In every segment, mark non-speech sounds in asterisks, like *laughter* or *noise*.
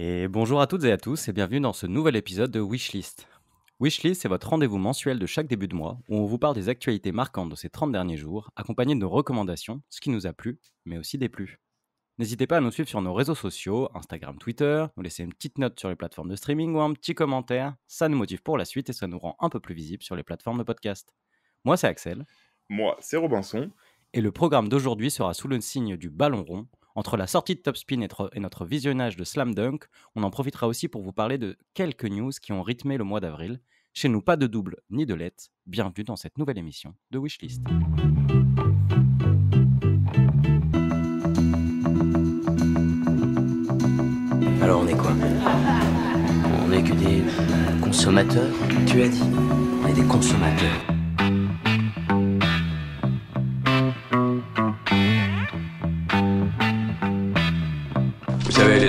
Et bonjour à toutes et à tous et bienvenue dans ce nouvel épisode de Wishlist. Wishlist, c'est votre rendez-vous mensuel de chaque début de mois où on vous parle des actualités marquantes de ces 30 derniers jours, accompagnées de nos recommandations, ce qui nous a plu, mais aussi déplu. N'hésitez pas à nous suivre sur nos réseaux sociaux, Instagram, Twitter, nous laisser une petite note sur les plateformes de streaming ou un petit commentaire, ça nous motive pour la suite et ça nous rend un peu plus visibles sur les plateformes de podcast. Moi c'est Axel. Moi c'est Robinson. Et le programme d'aujourd'hui sera sous le signe du ballon rond, entre la sortie de Top Spin et notre visionnage de Slam Dunk, on en profitera aussi pour vous parler de quelques news qui ont rythmé le mois d'avril. Chez nous, pas de double ni de lettres. Bienvenue dans cette nouvelle émission de Wishlist. Alors on est quoi On est que des consommateurs Tu as dit On est des consommateurs.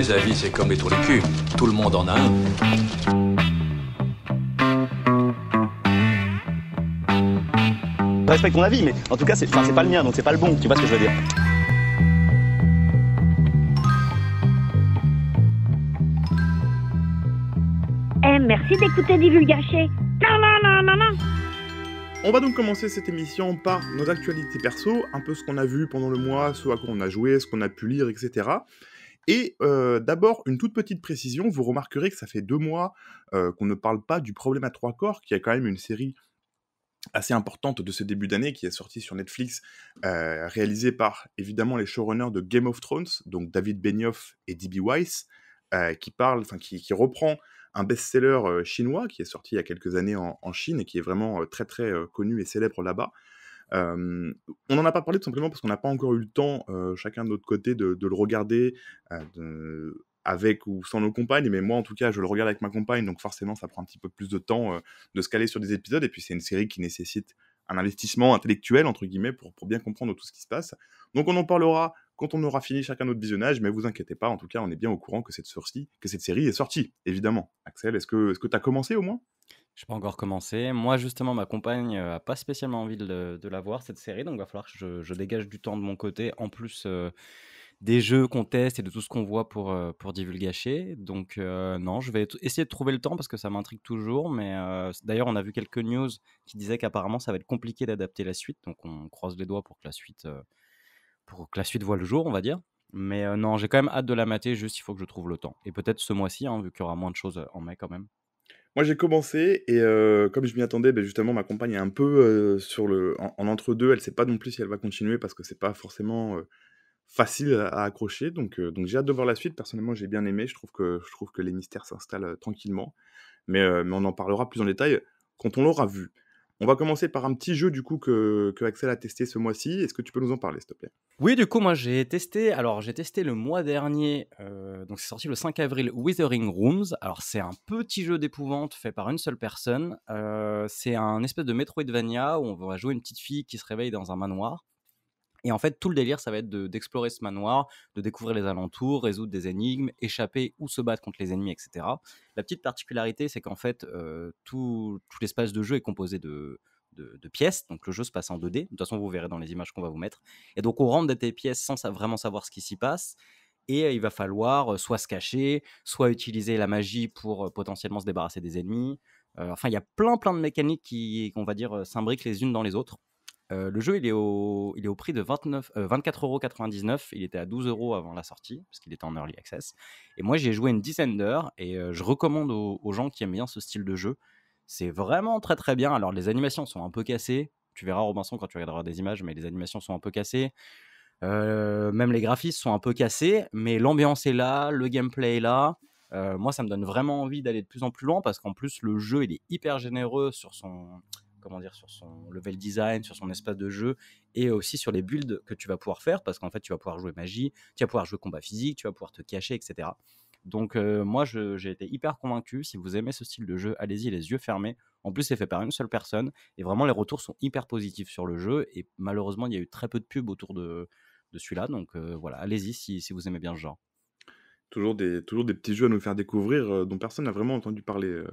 « Les avis, c'est comme les tours les cul. Tout le monde en a un. Je respecte mon avis, mais en tout cas, c'est pas le mien, donc c'est pas le bon. Tu vois ce que je veux dire Eh, merci d'écouter Divulgaché. Non, non, non, non, non. On va donc commencer cette émission par nos actualités perso, un peu ce qu'on a vu pendant le mois, ce à quoi on a joué, ce qu'on a pu lire, etc. Et d'abord, une toute petite précision, vous remarquerez que ça fait deux mois qu'on ne parle pas du problème à trois corps, qui est quand même une série assez importante de ce début d'année qui est sortie sur Netflix, réalisée par évidemment les showrunners de Game of Thrones, donc David Benioff et D.B. Weiss, qui parle, qui, reprend un best-seller chinois qui est sorti il y a quelques années en, en Chine et qui est vraiment très très connu et célèbre là-bas on n'en a pas parlé tout simplement parce qu'on n'a pas encore eu le temps, chacun de notre côté, de, le regarder avec ou sans nos compagnes. Mais moi, en tout cas, je le regarde avec ma compagne, donc forcément, ça prend un petit peu plus de temps de se caler sur des épisodes. Et puis, c'est une série qui nécessite un investissement intellectuel, entre guillemets, pour, bien comprendre tout ce qui se passe. Donc, on en parlera quand on aura fini chacun notre visionnage, mais vous inquiétez pas, en tout cas, on est bien au courant que cette, sortie, que cette série est sortie, évidemment. Axel, est-ce que tu as commencé au moins n'ai pas encore commencé. Moi, justement, ma compagne n'a euh, pas spécialement envie de, la voir, cette série, donc il va falloir que je, dégage du temps de mon côté, en plus euh, des jeux qu'on teste et de tout ce qu'on voit pour, euh, pour divulgacher. Donc, non, je vais essayer de trouver le temps parce que ça m'intrigue toujours. Mais d'ailleurs, on a vu quelques news qui disaient qu'apparemment, ça va être compliqué d'adapter la suite. Donc, on croise les doigts pour que la suite, pour que la suite voit le jour, on va dire. Mais non, j'ai quand même hâte de la mater, juste il faut que je trouve le temps. Et peut-être ce mois-ci, hein, vu qu'il y aura moins de choses en mai quand même. Moi, j'ai commencé et euh, comme je m'y attendais, ben, justement, ma compagne est un peu euh, sur le, en, entre-deux. Elle ne sait pas non plus si elle va continuer parce que c'est pas forcément euh, facile à, accrocher. Donc, j'ai hâte de voir la suite. Personnellement, j'ai bien aimé. Je trouve que, les mystères s'installent tranquillement. mais on en parlera plus en détail quand on l'aura vu. On va commencer par un petit jeu du coup que, Axel a testé ce mois-ci. Est-ce que tu peux nous en parler, s'il te plaît Oui, du coup, moi j'ai testé. Alors j'ai testé le mois dernier. Euh, donc c'est sorti le 5 avril. Withering Rooms. Alors c'est un petit jeu d'épouvante fait par une seule personne. Euh, c'est un espèce de Metroidvania où on va jouer une petite fille qui se réveille dans un manoir et en fait, tout le délire, ça va être d'explorer ce manoir, de découvrir les alentours, résoudre des énigmes, échapper ou se battre contre les ennemis, etc. La petite particularité, c'est qu'en fait, euh, tout, l'espace de jeu est composé de, de, pièces. Donc le jeu se passe en 2D. De toute façon, vous verrez dans les images qu'on va vous mettre. Et donc on rentre dans tes pièces sans vraiment savoir ce qui s'y passe. Et euh, il va falloir euh, soit se cacher, soit utiliser la magie pour potentiellement se débarrasser des ennemis. enfin, il y a plein plein de mécaniques qui, on va dire, s'imbriquent les unes dans les autres. Euh, le jeu, il est au, il est au prix de 29, euh, euros. 24,99€. Il était à 12 euros avant la sortie, parce qu'il était en early access. Et moi, j'ai joué une dizaine d'heures, et euh, je recommande aux, aux, gens qui aiment bien ce style de jeu. C'est vraiment très très bien. Alors, les animations sont un peu cassées. Tu verras, Robinson, quand tu regarderas des images, mais les animations sont un peu cassées. même les graphismes sont un peu cassés, mais l'ambiance est là, le gameplay est là. moi, ça me donne vraiment envie d'aller de plus en plus loin parce qu'en plus, le jeu, il est hyper généreux sur son, comment dire, sur son level design, sur son espace de jeu, et aussi sur les builds que tu vas pouvoir faire, parce qu'en fait, tu vas pouvoir jouer magie, tu vas pouvoir jouer combat physique, tu vas pouvoir te cacher, etc. Donc euh, moi, j'ai été hyper convaincu. Si vous aimez ce style de jeu, allez-y les yeux fermés. En plus, c'est fait par une seule personne, et vraiment, les retours sont hyper positifs sur le jeu, et malheureusement, il y a eu très peu de pubs autour de, de celui-là, donc euh, voilà, allez-y si, si vous aimez bien ce genre. Toujours des, toujours des petits jeux à nous faire découvrir euh, dont personne n'a vraiment entendu parler. Euh,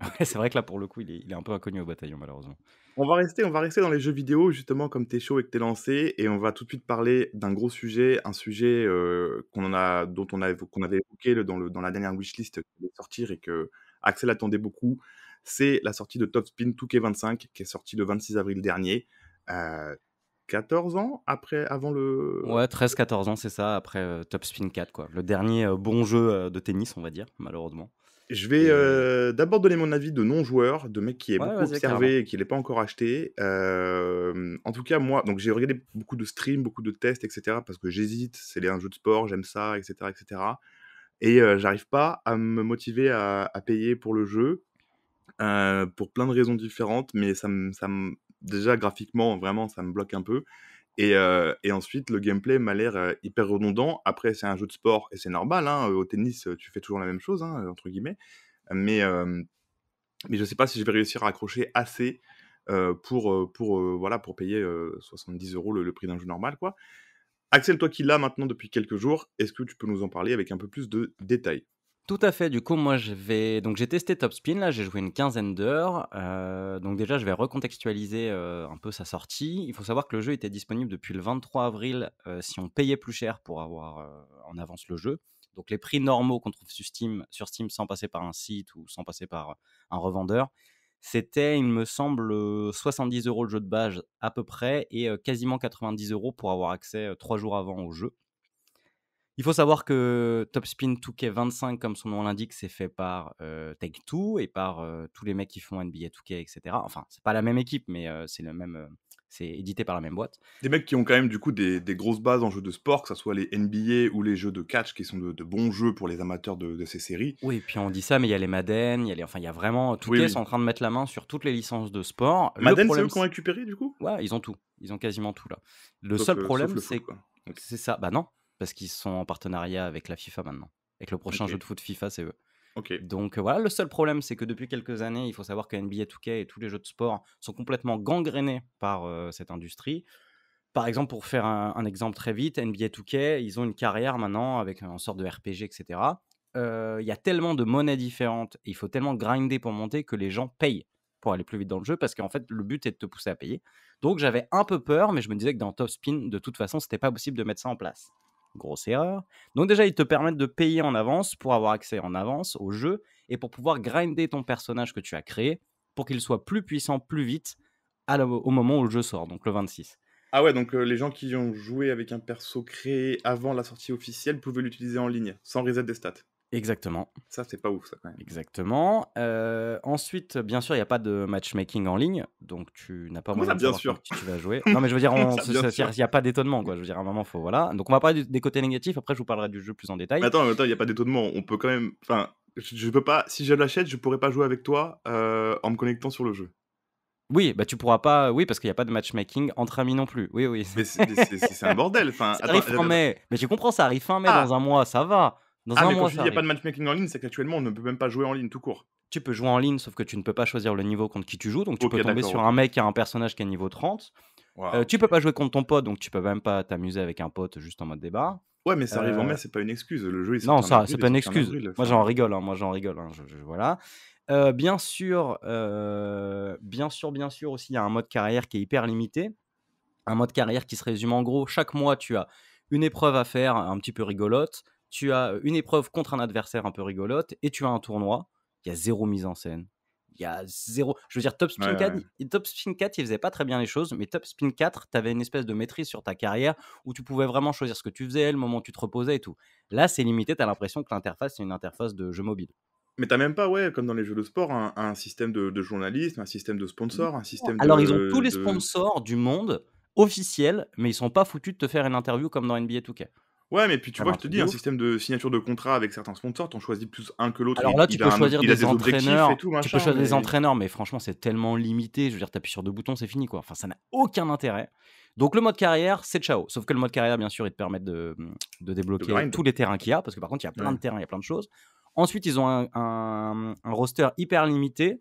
*laughs* c'est vrai que là, pour le coup, il est, un peu inconnu au bataillon, malheureusement. On va rester, on va rester dans les jeux vidéo justement comme t'es chaud et que t'es lancé et on va tout de suite parler d'un gros sujet, un sujet euh, qu'on a, dont on a, qu'on avait évoqué dans, le, dans la dernière wishlist qui allait sortir et que Axel attendait beaucoup. C'est la sortie de Top Spin 2K25 qui est sortie le 26 avril dernier. 14 ans après, avant le. Ouais, 13-14 ans, c'est ça, après euh, Top Spin 4, quoi. Le dernier euh, bon jeu euh, de tennis, on va dire, malheureusement. Je vais d'abord donner mon avis de non-joueur, de mec qui est beaucoup observé et qui n'est pas encore acheté. en tout cas, moi, donc j'ai regardé beaucoup de streams, beaucoup de tests, etc. Parce que j'hésite, c'est un jeu de sport, j'aime ça, etc. etc. Et j'arrive pas à me motiver à, payer pour le jeu. pour plein de raisons différentes, mais ça me déjà graphiquement, vraiment, ça me bloque un peu. Et, euh, ensuite, le gameplay m'a l'air euh, hyper redondant. Après, c'est un jeu de sport et c'est normal. Hein, euh, au tennis, tu fais toujours la même chose, hein, entre guillemets. Mais, je ne sais pas si je vais réussir à accrocher assez pour, pour, voilà, pour payer 70 euros le, prix d'un jeu normal. Quoi. Axel, toi qui l'as maintenant depuis quelques jours, est-ce que tu peux nous en parler avec un peu plus de détails tout à fait. Du coup, moi, je vais donc j'ai testé Top Spin Là, j'ai joué une quinzaine d'heures. Euh, donc déjà, je vais recontextualiser euh, un peu sa sortie. Il faut savoir que le jeu était disponible depuis le 23 avril euh, si on payait plus cher pour avoir en avance le jeu. Donc les prix normaux qu'on trouve sur Steam, sur Steam sans passer par un site ou sans passer par un revendeur, c'était, il me semble, 70 euros le jeu de base à peu près et quasiment 90 euros pour avoir accès trois jours avant au jeu. Il faut savoir que Top Spin 2K25, comme son nom l'indique, c'est fait par euh, Take Two et par euh, tous les mecs qui font NBA 2K, etc. Enfin, c'est pas la même équipe, mais euh, c'est le même. c'est édité par la même boîte. Des mecs qui ont quand même du coup des, grosses bases en jeux de sport, que ce soit les NBA ou les jeux de catch, qui sont de, bons jeux pour les amateurs de, ces séries. Oui, et puis on dit ça, mais il y a les Madden, il y a enfin il y a vraiment tout les est en train de mettre la main sur toutes les licences de sport. Madden, c'est eux qui ont récupéré du coup Ouais, ils ont tout, ils ont quasiment tout là. Le seul problème, c'est que... c'est ça. Bah non, parce qu'ils sont en partenariat avec la FIFA maintenant. avec le prochain jeu de foot FIFA, c'est eux. Donc euh, voilà, le seul problème, c'est que depuis quelques années, il faut savoir que NBA 2K et tous les jeux de sport sont complètement gangrénés par euh, cette industrie. Par exemple, pour faire un, exemple très vite, NBA 2K, ils ont une carrière maintenant avec une sorte de RPG, etc. Euh, il y a tellement de monnaies différentes, il faut tellement grinder pour monter que les gens payent pour aller plus vite dans le jeu, parce qu'en fait, le but est de te pousser à payer. Donc j'avais un peu peur, mais je me disais que dans Top Spin, de toute façon, c'était pas possible de mettre ça en place. Grosse erreur. Donc déjà, ils te permettent de payer en avance pour avoir accès en avance au jeu et pour pouvoir grinder ton personnage que tu as créé pour qu'il soit plus puissant plus vite au moment où le jeu sort, donc le 26. Ah ouais, donc euh, les gens qui ont joué avec un perso créé avant la sortie officielle pouvaient l'utiliser en ligne, sans reset des stats. Exactement. Ça, c'est pas ouf, ça, quand même. Exactement. Euh, ensuite, bien sûr, il n'y a pas de matchmaking en ligne, donc tu n'as pas besoin moyen de bien savoir sûr. qui tu vas jouer. non, mais je veux dire, *laughs* il n'y a pas d'étonnement, quoi. Je veux dire, à un moment, faut. Voilà. Donc, on va parler des côtés négatifs, après, je vous parlerai du jeu plus en détail. Mais attends, attends, il n'y a pas d'étonnement. On peut quand même. Enfin, je, peux pas. Si je l'achète, je pourrais pas jouer avec toi euh, en me connectant sur le jeu. Oui, bah tu pourras pas. Oui, parce qu'il n'y a pas de matchmaking entre amis non plus. Oui, oui. Mais c'est un bordel. Enfin, *laughs* ça arrive en mai. Mais tu comprends, ça arrive fin mai ah. dans un mois, ça va. Dans ah, un il n'y a pas de matchmaking en ligne, c'est qu'actuellement, on ne peut même pas jouer en ligne tout court. Tu peux jouer en ligne, sauf que tu ne peux pas choisir le niveau contre qui tu joues. Donc, tu peux tomber sur un mec qui a un personnage qui est niveau 30. Tu ne tu peux pas jouer contre ton pote, donc tu peux même pas t'amuser avec un pote juste en mode débat. Ouais, mais ça arrive en euh, mai, c'est pas une excuse. Le jeu, Non, ça, c'est pas une excuse. Hein, moi, j'en rigole, moi, hein, j'en rigole. voilà. Euh, bien sûr, euh, bien sûr, bien sûr, aussi, il y a un mode carrière qui est hyper limité. Un mode carrière qui se résume en gros, chaque mois, tu as une épreuve à faire, un petit peu rigolote tu as une épreuve contre un adversaire un peu rigolote et tu as un tournoi. Il y a zéro mise en scène. Il y a zéro. Je veux dire, Top Spin, 4, ouais. Top Spin 4, il faisait pas très bien les choses, mais Top Spin 4, tu avais une espèce de maîtrise sur ta carrière où tu pouvais vraiment choisir ce que tu faisais, le moment où tu te reposais et tout. Là, c'est limité. Tu as l'impression que l'interface, c'est une interface de jeu mobile. Mais t'as même pas, ouais, comme dans les jeux de sport, un, système de, de, journalisme, un système de sponsors, un système Alors, ils ont tous les sponsors du monde officiels, mais ils sont pas foutus de te faire une interview comme dans NBA 2K. Ouais, mais puis tu vois, je te dis, un système de signature de contrat avec certains sponsors, t'en choisis plus un que l'autre. Alors là, tu peux choisir des entraîneurs. des mais- entraîneurs, mais franchement, c'est tellement limité. Je veux dire, t'appuies sur deux boutons, c'est fini, quoi. Enfin, ça n'a aucun intérêt. Donc, le mode carrière, c'est ciao. Sauf que le mode carrière, bien sûr, il te permet de, débloquer tous les terrains qu'il y a, parce que par contre, il y a plein de terrains, il y a plein de choses. Ensuite, ils ont un roster hyper limité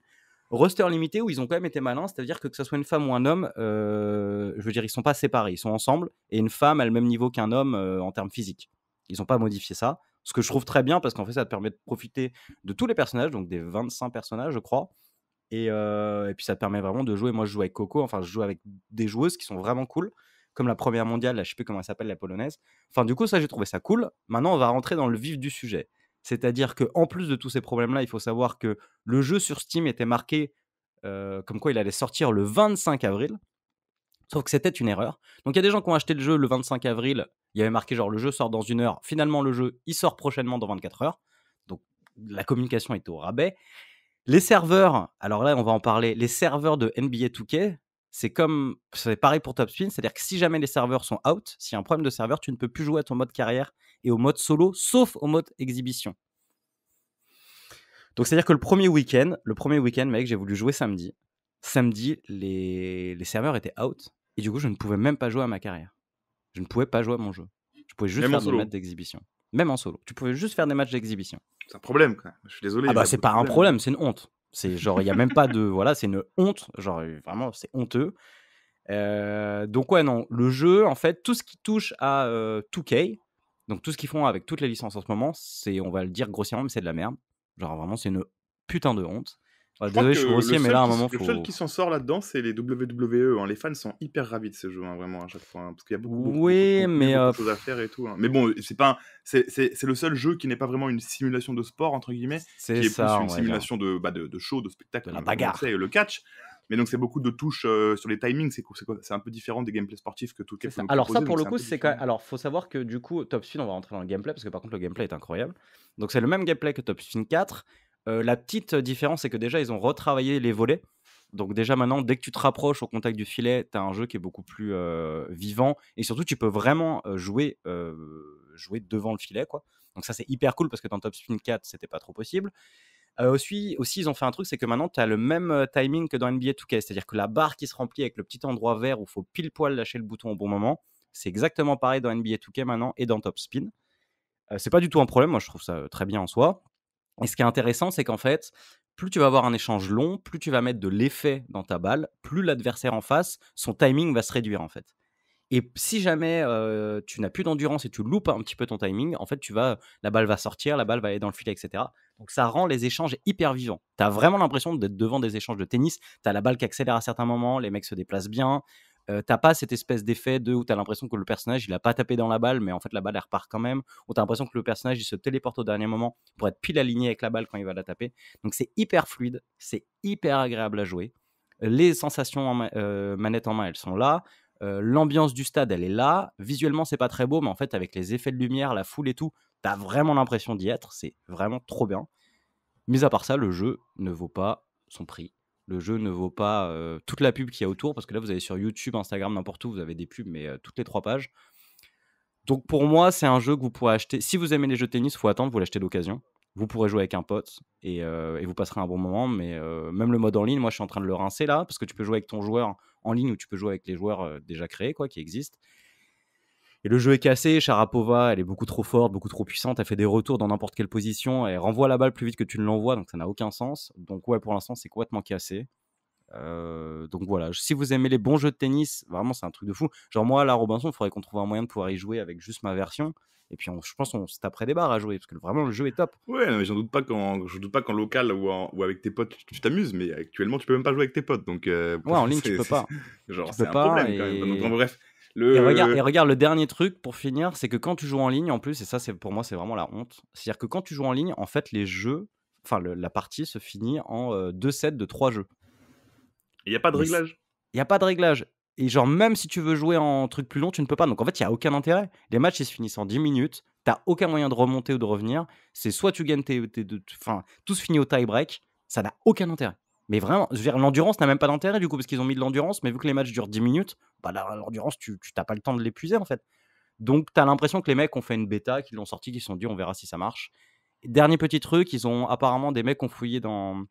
Roster limité où ils ont quand même été malins, c'est-à-dire que que ce soit une femme ou un homme, euh, je veux dire, ils sont pas séparés, ils sont ensemble, et une femme a le même niveau qu'un homme euh, en termes physiques. Ils n'ont pas modifié ça, ce que je trouve très bien parce qu'en fait, ça te permet de profiter de tous les personnages, donc des 25 personnages, je crois, euh, et, puis ça te permet vraiment de jouer. Moi, je joue avec Coco, enfin, je joue avec des joueuses qui sont vraiment cool, comme la première mondiale, je je sais plus comment elle s'appelle, la polonaise. Enfin, du coup, ça, j'ai trouvé ça cool. Maintenant, on va rentrer dans le vif du sujet. C'est-à-dire qu'en plus de tous ces problèmes-là, il faut savoir que le jeu sur Steam était marqué euh, comme quoi il allait sortir le 25 avril. Sauf que c'était une erreur. Donc il y a des gens qui ont acheté le jeu le 25 avril. Il y avait marqué genre le jeu sort dans une heure. Finalement, le jeu, il sort prochainement dans 24 heures. Donc la communication était au rabais. Les serveurs, alors là, on va en parler. Les serveurs de NBA 2K, c'est comme c'est pareil pour Top Spin, c'est-à-dire que si jamais les serveurs sont out, s'il y a un problème de serveur, tu ne peux plus jouer à ton mode carrière et au mode solo, sauf au mode exhibition. Donc c'est-à-dire que le premier week-end, le premier week-end, mec, j'ai voulu jouer samedi. Samedi, les, serveurs étaient out et du coup, je ne pouvais même pas jouer à ma carrière. Je ne pouvais pas jouer à mon jeu. Je pouvais juste faire des matchs d'exhibition. Même en solo. Tu pouvais juste faire des matchs d'exhibition. C'est un problème, Je suis désolé. Ah bah, c'est pas un problème, c'est une honte. C'est genre, il n'y a même pas de. Voilà, c'est une honte. Genre, vraiment, c'est honteux. donc, ouais, non, le jeu, en fait, tout ce qui touche à 2K, donc tout ce qu'ils font avec toutes les licences en ce moment, c'est, on va le dire grossièrement, mais c'est de la merde. Genre, vraiment, c'est une putain de honte. Ah, désolé, je suis grossier, mais là, un moment, faut... Le seul qui s'en sort là-dedans, c'est les WWE. Hein. Les fans sont hyper ravis de ce jeu, hein, vraiment, à chaque fois. Hein, parce qu'il y a beaucoup, oui, mais, de euh, choses à faire et tout. Mais bon, c'est pas c'est le seul jeu qui n'est pas vraiment une simulation de sport, entre guillemets. C'est une simulation bah, de, de, show, de spectacle. De la bagarre. le catch. Mais donc, c'est beaucoup de touches euh, sur les timings. C'est un peu différent des gameplays sportifs que tout le cas Alors, ça, pour le coup, c'est quand Alors, faut savoir que du coup, Top Spin, on va rentrer dans le gameplay, parce que par contre, le gameplay est incroyable. Donc, c'est le même gameplay que Top Spin 4 euh, la petite différence, c'est que déjà, ils ont retravaillé les volets. Donc déjà maintenant, dès que tu te rapproches au contact du filet, tu as un jeu qui est beaucoup plus euh, vivant. Et surtout, tu peux vraiment euh, jouer, jouer devant le filet. quoi. Donc ça, c'est hyper cool parce que dans Top Spin 4, c'était pas trop possible. aussi, aussi, ils ont fait un truc, c'est que maintenant, tu as le même timing que dans NBA 2K. C'est-à-dire que la barre qui se remplit avec le petit endroit vert où il faut pile poil lâcher le bouton au bon moment, c'est exactement pareil dans NBA 2K maintenant et dans Top Spin. c'est pas du tout un problème, moi je trouve ça très bien en soi. Et ce qui est intéressant, c'est qu'en fait, plus tu vas avoir un échange long, plus tu vas mettre de l'effet dans ta balle, plus l'adversaire en face, son timing va se réduire en fait. Et si jamais tu n'as plus d'endurance et tu loupes un petit peu ton timing, en fait, tu vas, la balle va sortir, la balle va aller dans le filet, etc. Donc ça rend les échanges hyper vivants. Tu as vraiment l'impression d'être devant des échanges de tennis. Tu as la balle qui accélère à certains moments, les mecs se déplacent bien t'as pas cette espèce d'effet de où t'as l'impression que le personnage il a pas tapé dans la balle mais en fait la balle elle repart quand même ou t'as l'impression que le personnage il se téléporte au dernier moment pour être pile aligné avec la balle quand il va la taper donc c'est hyper fluide c'est hyper agréable à jouer les sensations en manette en main elles sont là l'ambiance du stade elle est là visuellement c'est pas très beau mais en fait avec les effets de lumière la foule et tout t'as vraiment l'impression d'y être c'est vraiment trop bien mis à part ça le jeu ne vaut pas son prix le jeu ne vaut pas toute la pub qu'il y a autour, parce que là, vous avez sur YouTube, Instagram, n'importe où, vous avez des pubs, mais toutes les trois pages. Donc pour moi, c'est un jeu que vous pourrez acheter. Si vous aimez les jeux de tennis, faut attendre, vous l'achetez d'occasion. Vous pourrez jouer avec un pote et, vous passerez un bon moment. Mais même le mode en ligne, moi je suis en train de le rincer là, parce que tu peux jouer avec ton joueur en ligne ou tu peux jouer avec les joueurs déjà créés, quoi, qui existent le jeu est cassé, Sharapova, elle est beaucoup trop forte, beaucoup trop puissante, elle fait des retours dans n'importe quelle position, elle renvoie la balle plus vite que tu ne l'envoies, donc ça n'a aucun sens. Donc ouais, pour l'instant, c'est complètement cassé. Euh, donc voilà, si vous aimez les bons jeux de tennis, vraiment c'est un truc de fou. Genre moi, la Robinson, il faudrait qu'on trouve un moyen de pouvoir y jouer avec juste ma version. Et puis on, je pense qu'on se taperait des barres à jouer parce que vraiment le jeu est top. Ouais, mais j'en doute pas quand je doute pas qu'en local ou, avec tes potes tu t'amuses, mais actuellement tu peux même pas jouer avec tes potes. Donc euh, ouais, en *laughs* ligne tu peux pas. *laughs* Genre c'est un pas, problème. Donc en bref, et, regarde, le dernier truc pour finir, c'est que quand tu joues en ligne, en plus, et ça, c'est pour moi, c'est vraiment la honte. C'est-à-dire que quand tu joues en ligne, en fait, les jeux, enfin, la partie se finit en euh, deux sets de trois jeux. Il n'y a pas de réglage. Il n'y a pas de réglage. Et genre, même si tu veux jouer en truc plus long, tu ne peux pas. Donc en fait, il n'y a aucun intérêt. Les matchs, ils se finissent en 10 minutes. T'as aucun moyen de remonter ou de revenir. C'est soit tu gagnes tes. Enfin, tout se finit au tie-break. Ça n'a aucun intérêt. Mais vraiment, l'endurance n'a même pas d'intérêt du coup, parce qu'ils ont mis de l'endurance, mais vu que les matchs durent 10 minutes, bah, l'endurance, tu n'as pas le temps de l'épuiser en fait. Donc, tu as l'impression que les mecs ont fait une bêta, qu'ils l'ont sorti, qu'ils se sont dit, on verra si ça marche. Dernier petit truc, ils ont apparemment des mecs ont fouillé dans,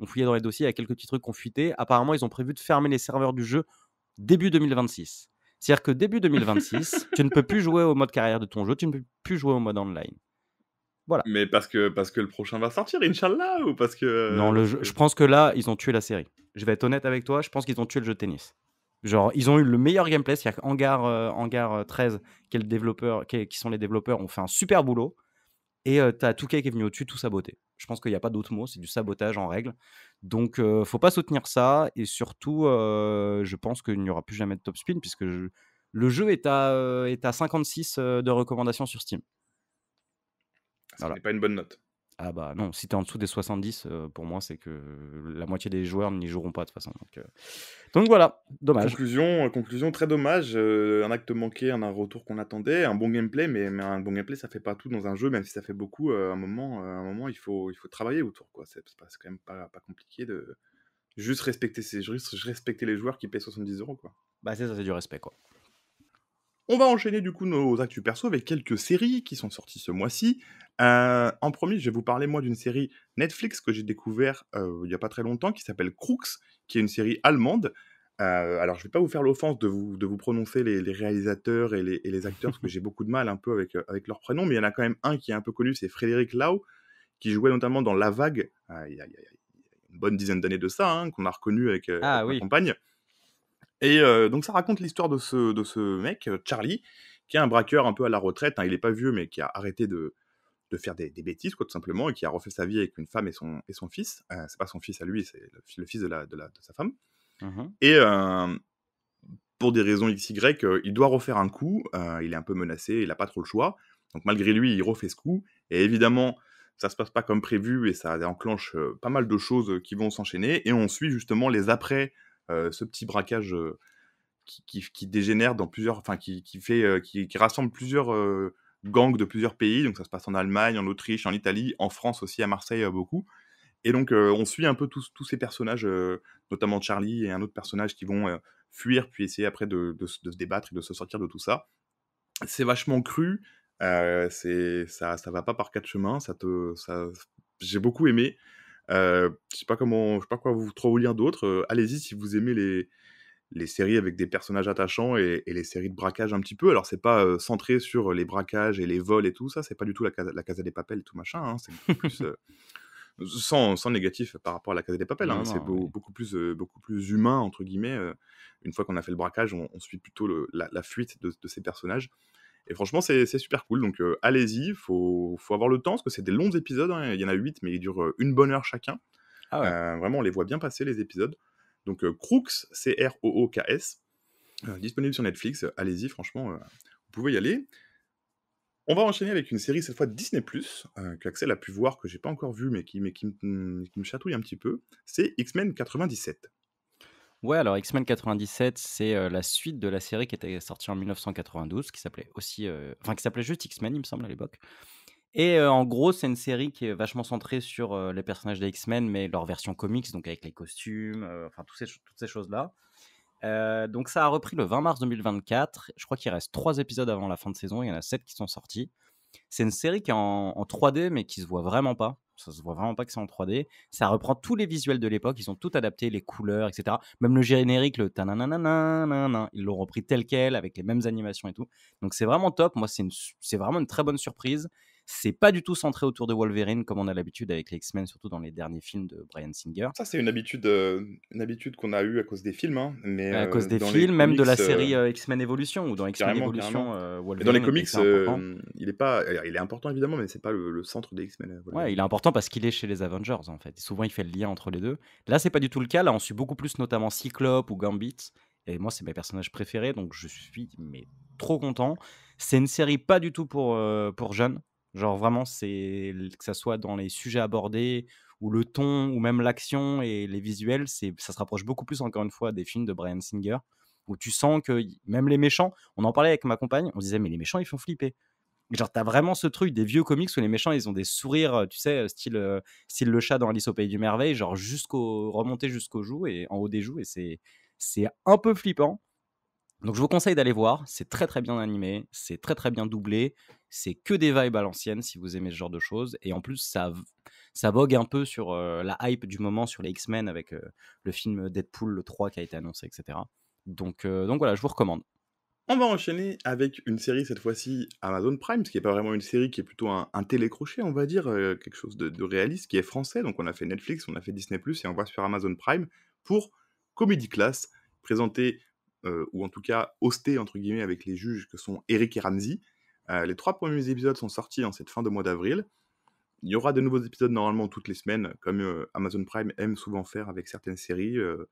ont fouillé dans les dossiers, il y a quelques petits trucs qu'on fuité. Apparemment, ils ont prévu de fermer les serveurs du jeu début 2026. C'est-à-dire que début 2026, *laughs* tu ne peux plus jouer au mode carrière de ton jeu, tu ne peux plus jouer au mode online. Voilà. Mais parce que, parce que le prochain va sortir, Inch'Allah, ou parce que. Euh, non, je pense que là, ils ont tué la série. Je vais être honnête avec toi, je pense qu'ils ont tué le jeu de tennis. Genre, ils ont eu le meilleur gameplay, c'est-à-dire qu'Hangar euh, Hangar 13, euh, qui, qui, sont les développeurs, ont fait un super boulot. Et as t'as Touquet qui est venu au-dessus tout saboter. Je pense qu'il n'y a pas d'autre mot, c'est du sabotage en règle. Donc, faut pas soutenir ça. Et surtout, je pense qu'il n'y aura plus jamais de top spin, puisque le jeu est à, est à 56 de recommandations sur Steam. Ce pas une bonne note. Ah bah non, si t'es en dessous des 70, euh, pour moi, c'est que euh, la moitié des joueurs n'y joueront pas de toute façon. Donc, euh, donc voilà, dommage. Conclusion, conclusion très dommage. un acte manqué, un, retour qu'on attendait, un bon gameplay, mais, mais, un bon gameplay, ça fait pas tout dans un jeu, même si ça fait beaucoup. à un moment, un moment il, faut, il faut travailler autour. quoi. C'est quand même pas, pas compliqué de juste respecter, ces, respecter les joueurs qui paient 70 euros. Quoi. Bah c'est ça, c'est du respect. quoi. On va enchaîner du coup nos actus perso avec quelques séries qui sont sorties ce mois-ci. Euh, en premier, je vais vous parler moi d'une série Netflix que j'ai découvert euh, il n'y a pas très longtemps qui s'appelle Crooks, qui est une série allemande. Euh, alors, je ne vais pas vous faire l'offense de vous, de vous prononcer les, réalisateurs et les, acteurs, parce que j'ai beaucoup de mal un peu avec, avec leurs prénoms, mais il y en a quand même un qui est un peu connu, c'est Frédéric Lau, qui jouait notamment dans La Vague, ah, il y, a, une bonne dizaine d'années de ça, hein, qu'on a reconnu avec, la ah et euh, donc ça raconte l'histoire de ce, mec, euh, Charlie, qui est un braqueur un peu à la retraite, hein. il n'est pas vieux, mais qui a arrêté de, faire des, bêtises, quoi, tout simplement, et qui a refait sa vie avec une femme et son, et son fils. Ce euh, c'est pas son fils à lui, c'est le, fils de, sa femme. Mmh et pour des raisons XY, il doit refaire un coup, il est un peu menacé, il n'a pas trop le choix. Donc malgré lui, il refait ce coup, et évidemment ça se passe pas comme prévu et ça enclenche pas mal de choses qui vont s'enchaîner et on suit justement les après euh, ce petit braquage euh, qui, dégénère dans plusieurs, enfin qui, qui fait, euh, qui, rassemble plusieurs gangs de plusieurs pays. Donc ça se passe en Allemagne, en Autriche, en Italie, en France aussi, à Marseille beaucoup. Et donc on suit un peu tous, ces personnages, notamment Charlie et un autre personnage qui vont fuir puis essayer après de, se débattre et de se sortir de tout ça. C'est vachement cru. c'est ça, ça va pas par quatre chemins. Ça te, ça, j'ai beaucoup aimé. Euh, je sais pas comment, je sais pas quoi vous trop vous lire d'autres. Euh, allez-y si vous aimez les, les séries avec des personnages attachants et, les séries de braquage un petit peu. Alors c'est pas euh, centré sur les braquages et les vols et tout ça. C'est pas du tout la, la Casa des Papels et tout machin. Hein, c'est plus *laughs* sans, sans, négatif par rapport à la Casa des Papels. Hein, c'est beaucoup plus beaucoup plus humain entre guillemets. une fois qu'on a fait le braquage, on, suit plutôt la, fuite de ces personnages. Et franchement, c'est super cool. Donc euh, allez-y, faut, faut avoir le temps, parce que c'est des longs épisodes. Hein. Il y en a 8, mais ils durent euh, une bonne heure chacun. Ah euh, vraiment, on les voit bien passer, les épisodes. Donc Crooks, C-R-O-O-K-S, disponible sur Netflix. Allez-y, franchement, vous pouvez y aller. On va enchaîner avec une série, cette fois Disney, qu'Axel a pu voir, que j'ai pas encore vu, mais qui, mais qui me chatouille un petit peu. C'est X-Men 97. Ouais, alors X-Men 97, c'est euh, la suite de la série qui était sortie en 1992, qui s'appelait aussi, euh, qui s'appelait juste X-Men, il me semble à l'époque. Et euh, en gros, c'est une série qui est vachement centrée sur les personnages des X-Men, mais leur version comics, donc avec les costumes, enfin toutes ces, toutes ces choses-là. donc ça a repris le 20 mars 2024. Je crois qu'il reste trois épisodes avant la fin de saison. Il y en a sept qui sont sortis. C'est une série qui est en, 3D, mais qui se voit vraiment pas. Ça se voit vraiment pas que c'est en 3D. Ça reprend tous les visuels de l'époque. Ils ont tout adapté, les couleurs, etc. Même le générique, le na ils l'ont repris tel quel, avec les mêmes animations et tout. Donc c'est vraiment top. Moi, c'est vraiment une très bonne surprise. C'est pas du tout centré autour de Wolverine comme on a l'habitude avec les X-Men, surtout dans les derniers films de Brian Singer. Ça, c'est une habitude, euh, une habitude qu'on a eue à cause des films. Hein, mais, à cause euh, des films, même de la euh, série X-Men Evolution ou dans X-Men Evolution. Wolverine, dans les comics, il est pas, il est important évidemment, mais c'est pas le, centre des X-Men. Ouais, il est important parce qu'il est chez les Avengers en fait. souvent, il fait le lien entre les deux. Là, c'est pas du tout le cas. Là, on suit beaucoup plus notamment Cyclope ou Gambit. Et moi, c'est mes personnages préférés, donc je suis mais trop content. C'est une série pas du tout pour, pour jeunes. Genre vraiment, c'est que ça soit dans les sujets abordés ou le ton ou même l'action et les visuels, c'est ça se rapproche beaucoup plus encore une fois des films de Brian Singer où tu sens que même les méchants, on en parlait avec ma compagne, on disait mais les méchants ils font flipper. Genre t'as vraiment ce truc des vieux comics où les méchants ils ont des sourires, euh, tu sais, euh, style euh, style le chat dans Alice au pays du merveille, genre jusqu'au remonter jusqu'au joue et en haut des joues et c'est c'est un peu flippant. Donc je vous conseille d'aller voir, c'est très très bien animé, c'est très très bien doublé c'est que des vibes à l'ancienne si vous aimez ce genre de choses. Et en plus, ça, ça vogue un peu sur euh, la hype du moment sur les X-Men avec euh, le film Deadpool 3 qui a été annoncé, etc. Donc, euh, donc voilà, je vous recommande. On va enchaîner avec une série cette fois-ci Amazon Prime, ce qui n'est pas vraiment une série, qui est plutôt un, un télécrochet, on va dire, quelque chose de, réaliste, qui est français. Donc on a fait Netflix, on a fait Disney ⁇ et on va sur Amazon Prime pour Comedy Class, présenté, ou en tout cas hosté, entre guillemets, avec les juges que sont Eric et Ramsey, euh, les trois premiers épisodes sont sortis en cette fin de mois d'avril. Il y aura de nouveaux épisodes normalement toutes les semaines, comme euh, Amazon Prime aime souvent faire avec certaines séries, euh,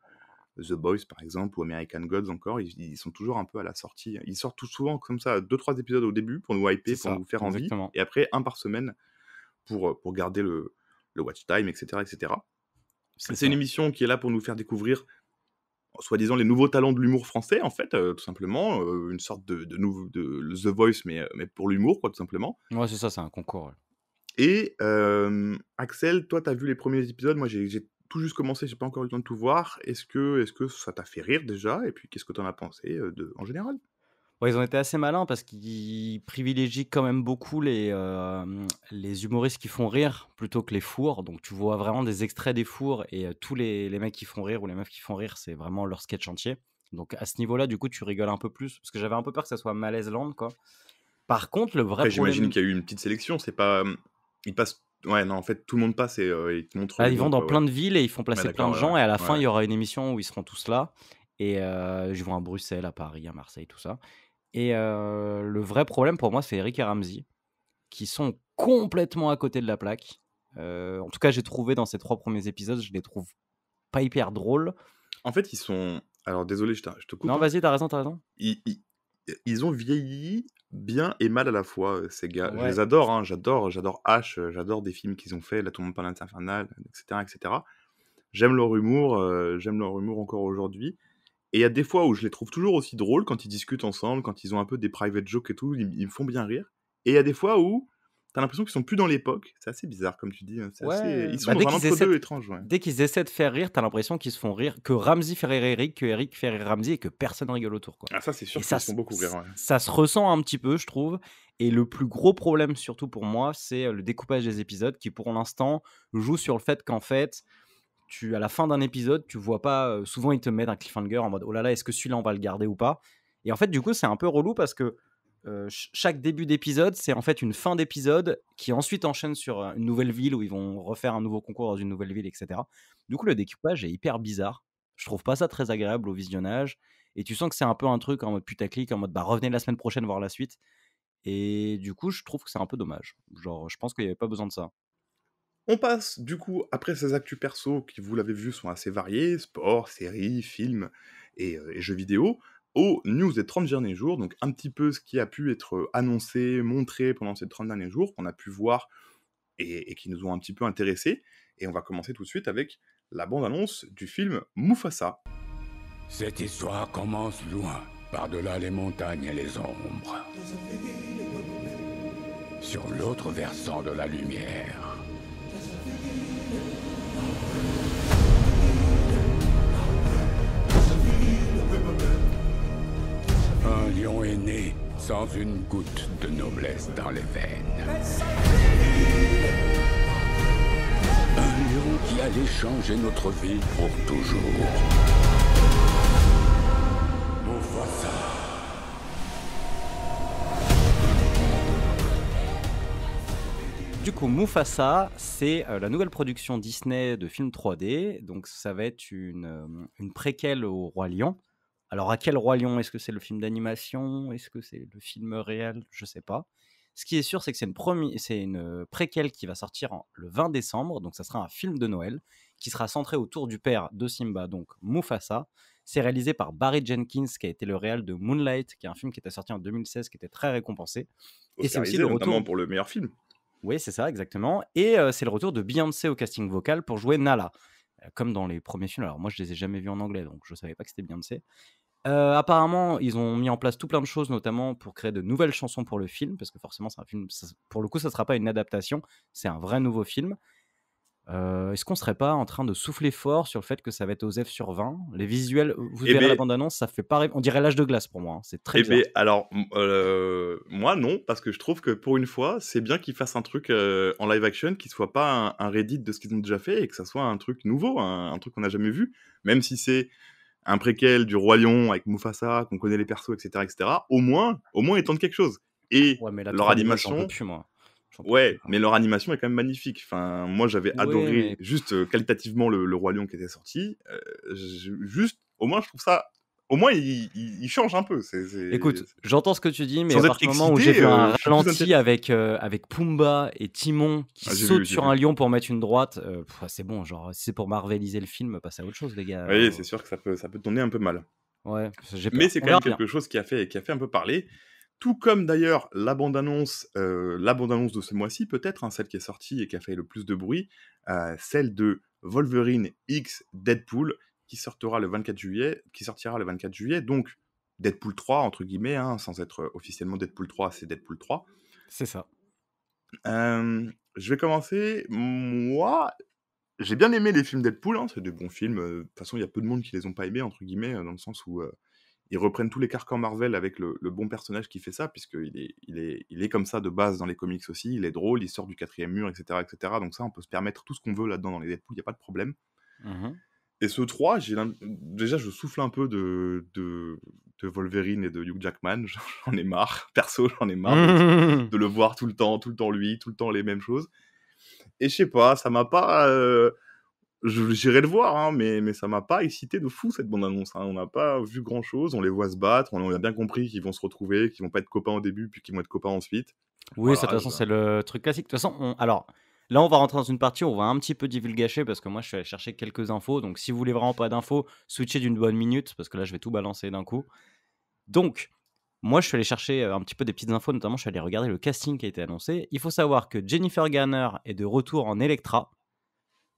The Boys par exemple, ou American Gods encore. Ils, sont toujours un peu à la sortie. Ils sortent tout souvent comme ça, deux trois épisodes au début pour nous hyper, pour nous faire envie, et après un par semaine pour, pour garder le, le watch time, etc., etc. C'est une émission qui est là pour nous faire découvrir soi-disant les nouveaux talents de l'humour français, en fait, euh, tout simplement, euh, une sorte de, The Voice, mais, euh, mais pour l'humour, quoi, tout simplement. Ouais, c'est ça, c'est un concours. Et Axel, toi, t'as vu les premiers épisodes, moi j'ai tout juste commencé, j'ai pas encore eu le temps de tout voir. Est-ce que, est que ça t'a fait rire déjà Et puis qu'est-ce que t'en as pensé de, en général Ouais, ils ont été assez malins parce qu'ils privilégient quand même beaucoup les, euh, les humoristes qui font rire plutôt que les fours. Donc tu vois vraiment des extraits des fours et euh, tous les, les, mecs qui font rire ou les meufs qui font rire, c'est vraiment leur sketch entier. Donc à ce niveau-là, du coup, tu rigoles un peu plus parce que j'avais un peu peur que ça soit malaise land quoi. Par contre, le vrai. problème... J'imagine qu'il y a eu une petite sélection. C'est pas. Euh, ils passent Ouais, non, en fait, tout le monde passe et ils te montrent. Ah, ils vont dans plein de villes et ils font placer plein de gens. et à la fin, il y aura une émission où ils seront tous là. Et euh, je vois à Bruxelles, à Paris, à Marseille, tout ça. Et euh, le vrai problème pour moi, c'est Eric et Ramsey, qui sont complètement à côté de la plaque. Euh, en tout cas, j'ai trouvé dans ces trois premiers épisodes, je les trouve pas hyper drôles. En fait, ils sont. Alors, désolé, je, te coupe. Non, hein. vas-y, t'as raison, t'as raison. Ils, ont vieilli bien et mal à la fois, euh, ces gars. Je les adore, hein. j'adore, j'adore H, j'adore des films qu'ils ont fait, La tombe par Infernal, etc. etc. J'aime leur humour, j'aime leur humour encore aujourd'hui. Et il y a des fois où je les trouve toujours aussi drôles quand ils discutent ensemble, quand ils ont un peu des private jokes et tout, ils, me font bien rire. Et il y a des fois où t'as l'impression qu'ils sont plus dans l'époque. C'est assez bizarre, comme tu dis. Hein. Ouais. Ils sont bah, vraiment dès étranges. Dès qu'ils essaient de faire rire, t'as l'impression qu'ils se font rire, que Ramsey fait rire Eric, que Eric fait rire Ramsey et que personne rigole autour. Quoi. Ah, ça, c'est sûr qu'ils se font beaucoup rire. Ça se ressent un petit peu, je trouve. Et le plus gros problème, surtout pour moi, c'est euh, le découpage des épisodes qui, pour l'instant, joue sur le fait qu'en fait, à la fin d'un épisode, tu vois pas. souvent, ils te mettent un cliffhanger en mode oh là là, est-ce que celui-là, on va le garder ou pas Et en fait, du coup, c'est un peu relou parce que chaque début d'épisode, c'est en fait une fin d'épisode qui ensuite enchaîne sur une nouvelle ville où ils vont refaire un nouveau concours dans une nouvelle ville, etc. Du coup, le découpage est hyper bizarre. Je trouve pas ça très agréable au visionnage. Et tu sens que c'est un peu un truc en mode putaclic, en mode bah revenez la semaine prochaine voir la suite. Et du coup, je trouve que c'est un peu dommage. Genre, je pense qu'il n'y avait pas besoin de ça. On passe du coup, après ces actus perso qui, vous l'avez vu, sont assez variés, sport, séries, films et, jeux vidéo, aux news des 30 derniers jours, donc un petit peu ce qui a pu être annoncé, montré pendant ces 30 derniers jours, qu'on a pu voir et, qui nous ont un petit peu intéressés. Et on va commencer tout de suite avec la bande-annonce du film Mufasa. Cette histoire commence loin, par-delà les montagnes et les ombres, sur l'autre versant de la lumière. Un lion est né sans une goutte de noblesse dans les veines. Un lion qui allait changer notre vie pour toujours. Mufasa. Du coup, Mufasa, c'est euh, la nouvelle production Disney de films 3D. Donc, ça va être une euh, préquelle au Roi Lion. Alors, à quel roi lion Est-ce que c'est le film d'animation Est-ce que c'est le film réel Je ne sais pas. Ce qui est sûr, c'est que c'est une, c'est une préquelle qui va sortir le 20 décembre, donc ça sera un film de Noël qui sera centré autour du père de Simba, donc Mufasa. C'est réalisé par Barry Jenkins, qui a été le réal de Moonlight, qui est un film qui était sorti en 2016, qui était très récompensé. et c'est aussi le retour pour le meilleur film. Oui, c'est ça, exactement. Et euh, c'est le retour de Beyoncé au casting vocal pour jouer Nala, euh, comme dans les premiers films. Alors moi, je les ai jamais vus en anglais, donc je savais pas que c'était Beyoncé apparemment, ils ont mis en place tout plein de choses, notamment pour créer de nouvelles chansons pour le film, parce que forcément, c'est un film. pour le coup, ça ne sera pas une adaptation, c'est un vrai nouveau film. Est-ce qu'on serait pas en train de souffler fort sur le fait que ça va être aux F sur 20 Les visuels, vous eh verrez la bande-annonce, ça fait pas On dirait l'âge de glace pour moi, hein, c'est très eh bien. alors, moi non, parce que je trouve que pour une fois, c'est bien qu'ils fassent un truc en live action qui soit pas un, Reddit de ce qu'ils ont déjà fait et que ça soit un truc nouveau, un truc qu'on n'a jamais vu, même si c'est un préquel du Roi Lion avec Mufasa, qu'on connaît les persos, etc., etc., au moins, au moins, ils tentent quelque chose. Et leur animation. Ouais, hein. mais leur animation est quand même magnifique. Enfin, moi, j'avais adoré juste euh, qualitativement le, Roi Lion qui était sorti. Euh, juste, au moins, je trouve ça au moins il, change un peu. Écoute, j'entends ce que tu dis, mais à partir moment où j'ai vu un euh, ralenti avec, euh, avec Pumba et Timon qui ah, sautent sur un lion pour mettre une droite, euh, ah, c'est bon, genre si c'est pour marveliser le film, passe à autre chose, les gars. Oui, c'est sûr que ça peut, ça peut tourner un peu mal. Ouais, mais c'est quand même quelque chose qui a, fait, qui a fait un peu parler. Tout comme d'ailleurs la bande-annonce, la bande-annonce de ce mois-ci, peut-être, hein, celle qui est sortie et qui a fait le plus de bruit, celle de Wolverine X Deadpool, qui sortira le 24 juillet, qui sortira le 24 juillet. Donc Deadpool 3 entre guillemets, hein, sans être euh, officiellement Deadpool 3, c'est Deadpool 3. C'est ça. Euh, je vais commencer. Moi, j'ai bien aimé les films Deadpool. Hein. c'est des bons films. De toute façon, il y a peu de monde qui les ont pas aimés entre guillemets, euh, dans le sens où ils reprennent tous les carcans Marvel avec le, bon personnage qui fait ça, puisqu'il est, il est, il est comme ça de base dans les comics aussi, il est drôle, il sort du quatrième mur, etc. etc. Donc ça, on peut se permettre tout ce qu'on veut là-dedans dans les Deadpool, il n'y a pas de problème. Mmh et ce 3, déjà, je souffle un peu de, de, de Wolverine et de Hugh Jackman. *laughs* J'en ai marre. Perso, j'en ai marre de, le voir tout le temps, tout le temps lui, tout le temps les mêmes choses. Et je sais pas, ça m'a pas. Euh, j'irai le voir, hein, mais, mais ça m'a pas excité de fou cette bande-annonce. Hein. On n'a pas vu grand-chose, on les voit se battre, on a bien compris qu'ils vont se retrouver, qu'ils vont pas être copains au début, puis qu'ils vont être copains ensuite. Oui, de toute façon, c'est le truc classique. De toute façon, alors, Là, on va rentrer dans une partie où on va un petit peu divulgacher parce que moi, je suis allé chercher quelques infos. Donc, si vous voulez vraiment pas d'infos, switchez d'une bonne minute parce que là, je vais tout balancer d'un coup. Donc, moi, je suis allé chercher euh, un petit peu des petites infos, notamment, je suis allé regarder le casting qui a été annoncé. Il faut savoir que Jennifer Garner est de retour en Electra,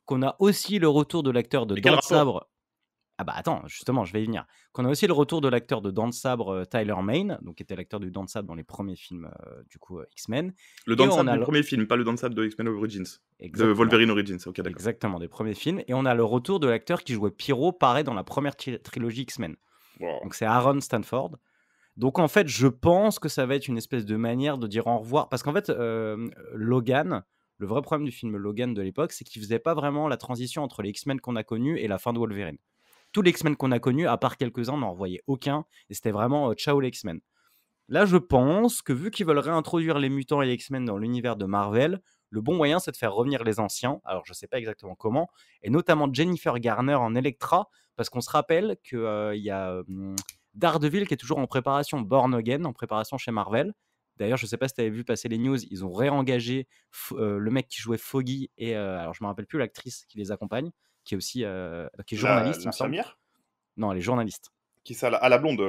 qu'on a aussi le retour de l'acteur de Dark Sabre. Ah bah attends, justement, je vais y venir. Qu'on a aussi le retour de l'acteur de Dents Sabre, euh, Tyler Main, donc qui était l'acteur du Dents Sabre dans les premiers films euh, du coup euh, X-Men. Le Dents de Sabre du le... premier film, pas le Dents de Sabre de X-Men Origins. Exactement. De Wolverine Origins, Exactement, des premiers films. Et on a le retour de l'acteur qui jouait Pyro, pareil, dans la première trilogie X-Men. Donc c'est Aaron Stanford. Donc en fait, je pense que ça va être une espèce de manière de dire au revoir. Parce qu'en fait, Logan, le vrai problème du film Logan de l'époque, c'est qu'il faisait pas vraiment la transition entre les X-Men qu'on a connus et la fin de Wolverine tous les X-Men qu'on a connus, à part quelques-uns, on n'en voyait aucun. Et c'était vraiment euh, ciao les X-Men. Là, je pense que vu qu'ils veulent réintroduire les mutants et les X-Men dans l'univers de Marvel, le bon moyen, c'est de faire revenir les anciens. Alors, je ne sais pas exactement comment. Et notamment Jennifer Garner en Elektra. parce qu'on se rappelle qu'il euh, y a hmm, Daredevil qui est toujours en préparation, Born Again, en préparation chez Marvel. D'ailleurs, je ne sais pas si tu avais vu passer les news, ils ont réengagé euh, le mec qui jouait Foggy et, alors je ne me rappelle plus, l'actrice qui les accompagne qui est aussi euh, bah, qui est journaliste. La, la Non, elle est journaliste à la ah, euh, euh, blonde,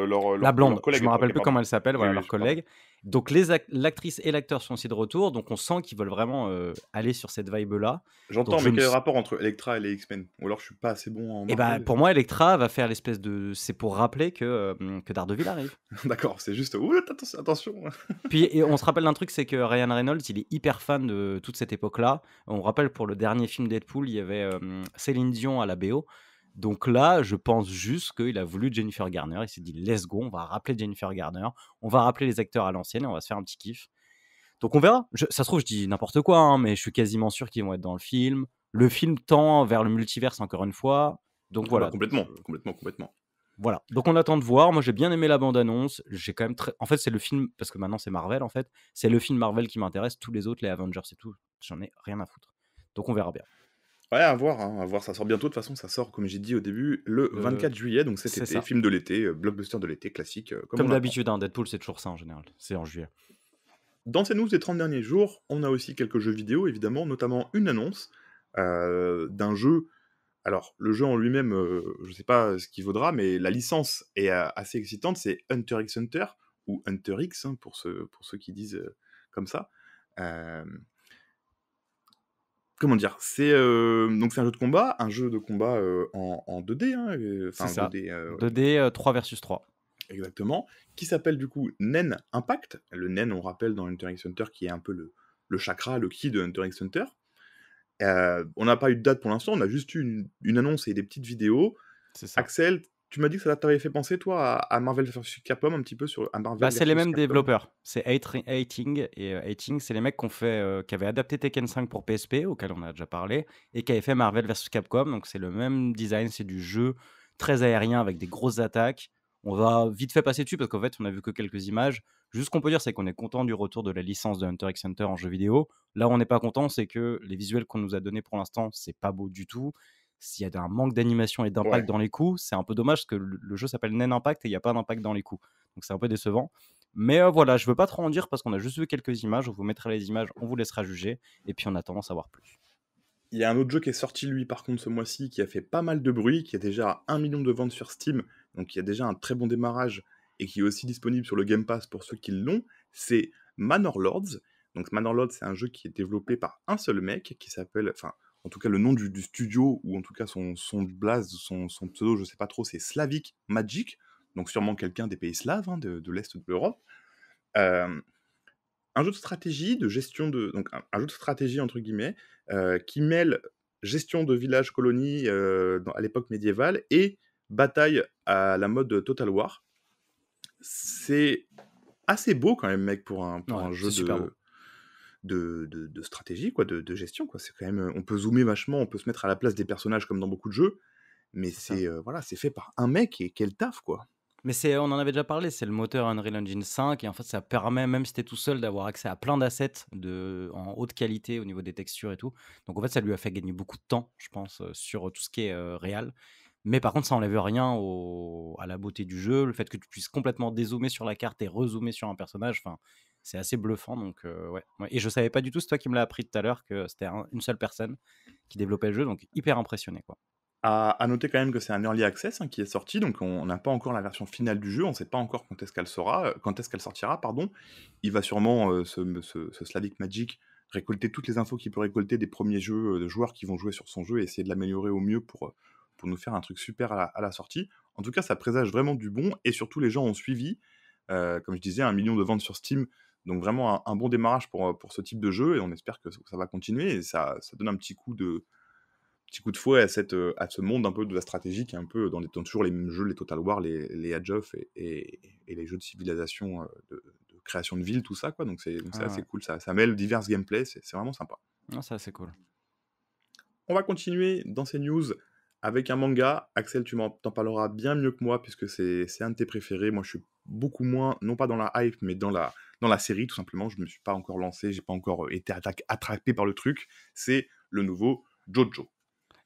leur, collègue. Je me rappelle plus comment elle s'appelle, voilà, leur collègue. Donc les l'actrice et l'acteur sont aussi de retour, donc on sent qu'ils veulent vraiment euh, aller sur cette vibe là. J'entends, mais je quel rapport entre Electra et les X-Men Ou alors je suis pas assez bon en. Et eh bah, ben, pour moi, Electra va faire l'espèce de, c'est pour rappeler que que Daredevil arrive. *laughs* D'accord, c'est juste Ouh, attention. *laughs* Puis on se rappelle d'un truc, c'est que Ryan Reynolds, il est hyper fan de toute cette époque là. On rappelle pour le dernier film Deadpool, il y avait Céline Dion à la BO. Donc là, je pense juste qu'il a voulu Jennifer Garner. Il s'est dit, let's go, on va rappeler Jennifer Garner, on va rappeler les acteurs à l'ancienne et on va se faire un petit kiff. Donc on verra. ça se trouve, je dis n'importe quoi, hein, mais je suis quasiment sûr qu'ils vont être dans le film. Le film tend vers le multiverse encore une fois. Donc ah bah voilà. complètement, euh, complètement, complètement. Voilà. Donc on attend de voir. Moi j'ai bien aimé la bande-annonce. J'ai quand même En fait c'est le film parce que maintenant c'est Marvel en fait. C'est le film Marvel qui m'intéresse. Tous les autres, les Avengers c'est tout, j'en ai rien à foutre. Donc on verra bien. Ouais, à voir, hein, à voir, ça sort bientôt. De toute façon, ça sort, comme j'ai dit au début, le 24 euh, juillet, donc cet c'est été, film de l'été, euh, blockbuster de l'été, classique, euh, comme d'habitude, hein, Deadpool, c'est toujours ça en général. C'est en juillet. Dans ces news des 30 derniers jours, on a aussi quelques jeux vidéo, évidemment, notamment une annonce d'un jeu. Alors, le jeu en lui-même, je ne sais pas ce qu'il vaudra, mais la licence est assez excitante, c'est Hunter x Hunter, ou Hunter X, hein, pour, ceux, pour ceux qui disent comme ça comment dire C'est euh, donc c'est un jeu de combat, un jeu de combat euh, en, en, 2D. Hein, euh, c'est ça. 2D, 3 versus 3. Exactement. Qui s'appelle du coup Nen Impact. Le Nen, on rappelle dans Hunter x Hunter, qui est un peu le, chakra, le ki de Hunter x Hunter. on n'a pas eu de date pour l'instant, on a juste eu une, une, annonce et des petites vidéos. Axel tu m'as dit que ça t'avait fait penser, toi, à, Marvel vs Capcom, un petit peu sur un Marvel. Bah, c'est les mêmes développeurs. C'est Hating. Et euh, c'est les mecs qu fait, euh, qui avaient adapté Tekken 5 pour PSP, auquel on a déjà parlé, et qui avaient fait Marvel vs Capcom. Donc, c'est le même design. C'est du jeu très aérien avec des grosses attaques. On va vite fait passer dessus parce qu'en fait, on a vu que quelques images. Juste ce qu'on peut dire, c'est qu'on est content du retour de la licence de Hunter x Hunter en jeu vidéo. Là où on n'est pas content, c'est que les visuels qu'on nous a donnés pour l'instant, c'est pas beau du tout s'il y a un manque d'animation et d'impact dans les coups, c'est un peu dommage parce que le jeu s'appelle Nen Impact et il n'y a pas d'impact dans les coups. Donc c'est un peu décevant. Mais euh, voilà, je ne veux pas trop en dire parce qu'on a juste vu quelques images. On vous mettra les images, on vous laissera juger. Et puis on attend à savoir plus. Il y a un autre jeu qui est sorti, lui, par contre, ce mois-ci, qui a fait pas mal de bruit, qui a déjà un 1 million de ventes sur Steam. Donc il y a déjà un très bon démarrage et qui est aussi disponible sur le Game Pass pour ceux qui l'ont. C'est Manor Lords. Donc Manor Lords, c'est un jeu qui est développé par un seul mec qui s'appelle. Enfin, en tout cas le nom du, studio, ou en tout cas son, son blaze, son, pseudo, je ne sais pas trop, c'est Slavic Magic, donc sûrement quelqu'un des pays slaves, hein, de, l'Est de l'Europe. Euh, un jeu de stratégie, de gestion de... Donc un, jeu de stratégie, entre guillemets, euh, qui mêle gestion de villages colonies euh, à l'époque médiévale et bataille à la mode Total War. C'est assez beau quand même, mec, pour un, jeu de de, stratégie, quoi, de, gestion. Quoi. C'est quand même, on peut zoomer vachement, on peut se mettre à la place des personnages comme dans beaucoup de jeux, mais c'est euh, voilà, c'est fait par un mec et quel taf quoi. Mais c'est, on en avait déjà parlé, c'est le moteur Unreal Engine 5 et en fait ça permet, même si t'es tout seul, d'avoir accès à plein d'assets en haute qualité au niveau des textures et tout. Donc en fait ça lui a fait gagner beaucoup de temps, je pense, euh, sur tout ce qui est euh, réel. Mais par contre ça enlève rien à la beauté du jeu, le fait que tu puisses complètement dézoomer sur la carte et rezoomer sur un personnage. Enfin, c'est assez bluffant. Donc, ouais. Et je savais pas du tout, c'est toi qui me l'as appris tout à l'heure, que c'était une seule personne qui développait le jeu, donc hyper impressionné. Quoi. À, noter quand même que c'est un early access hein, qui est sorti, donc on n'a pas encore la version finale du jeu, on ne sait pas encore quand est-ce qu'elle sera, quand est-ce qu'elle sortira, pardon. Il va sûrement ce, ce, Slavic Magic récolter toutes les infos qu'il peut récolter des premiers jeux de joueurs qui vont jouer sur son jeu et essayer de l'améliorer au mieux pour, pour nous faire un truc super à la, sortie. En tout cas, ça présage vraiment du bon et surtout les gens ont suivi. comme je disais, un million de ventes sur Steam, donc vraiment un, bon démarrage pour, euh, pour ce type de jeu et on espère que ça va continuer et ça, ça donne un petit coup de petit coup de fouet à, cette, euh, à ce monde un peu de la stratégie qui est un peu dans, les, dans toujours les mêmes jeux, les Total War, les, les Age of et, et, les jeux de civilisation, euh, de, création de ville, tout ça. Quoi. Donc c'est ah assez cool, ça, ça mêle divers gameplay, c'est vraiment sympa. Ah, ça c'est cool. On va continuer dans ces news avec un manga. Axel, tu m'en parleras bien mieux que moi puisque c'est un de tes préférés. Moi je suis beaucoup moins, non pas dans la hype, mais dans la la série, tout simplement. Je ne me suis pas encore lancé, j'ai pas encore euh, été attrapé par le truc. C'est le nouveau Jojo.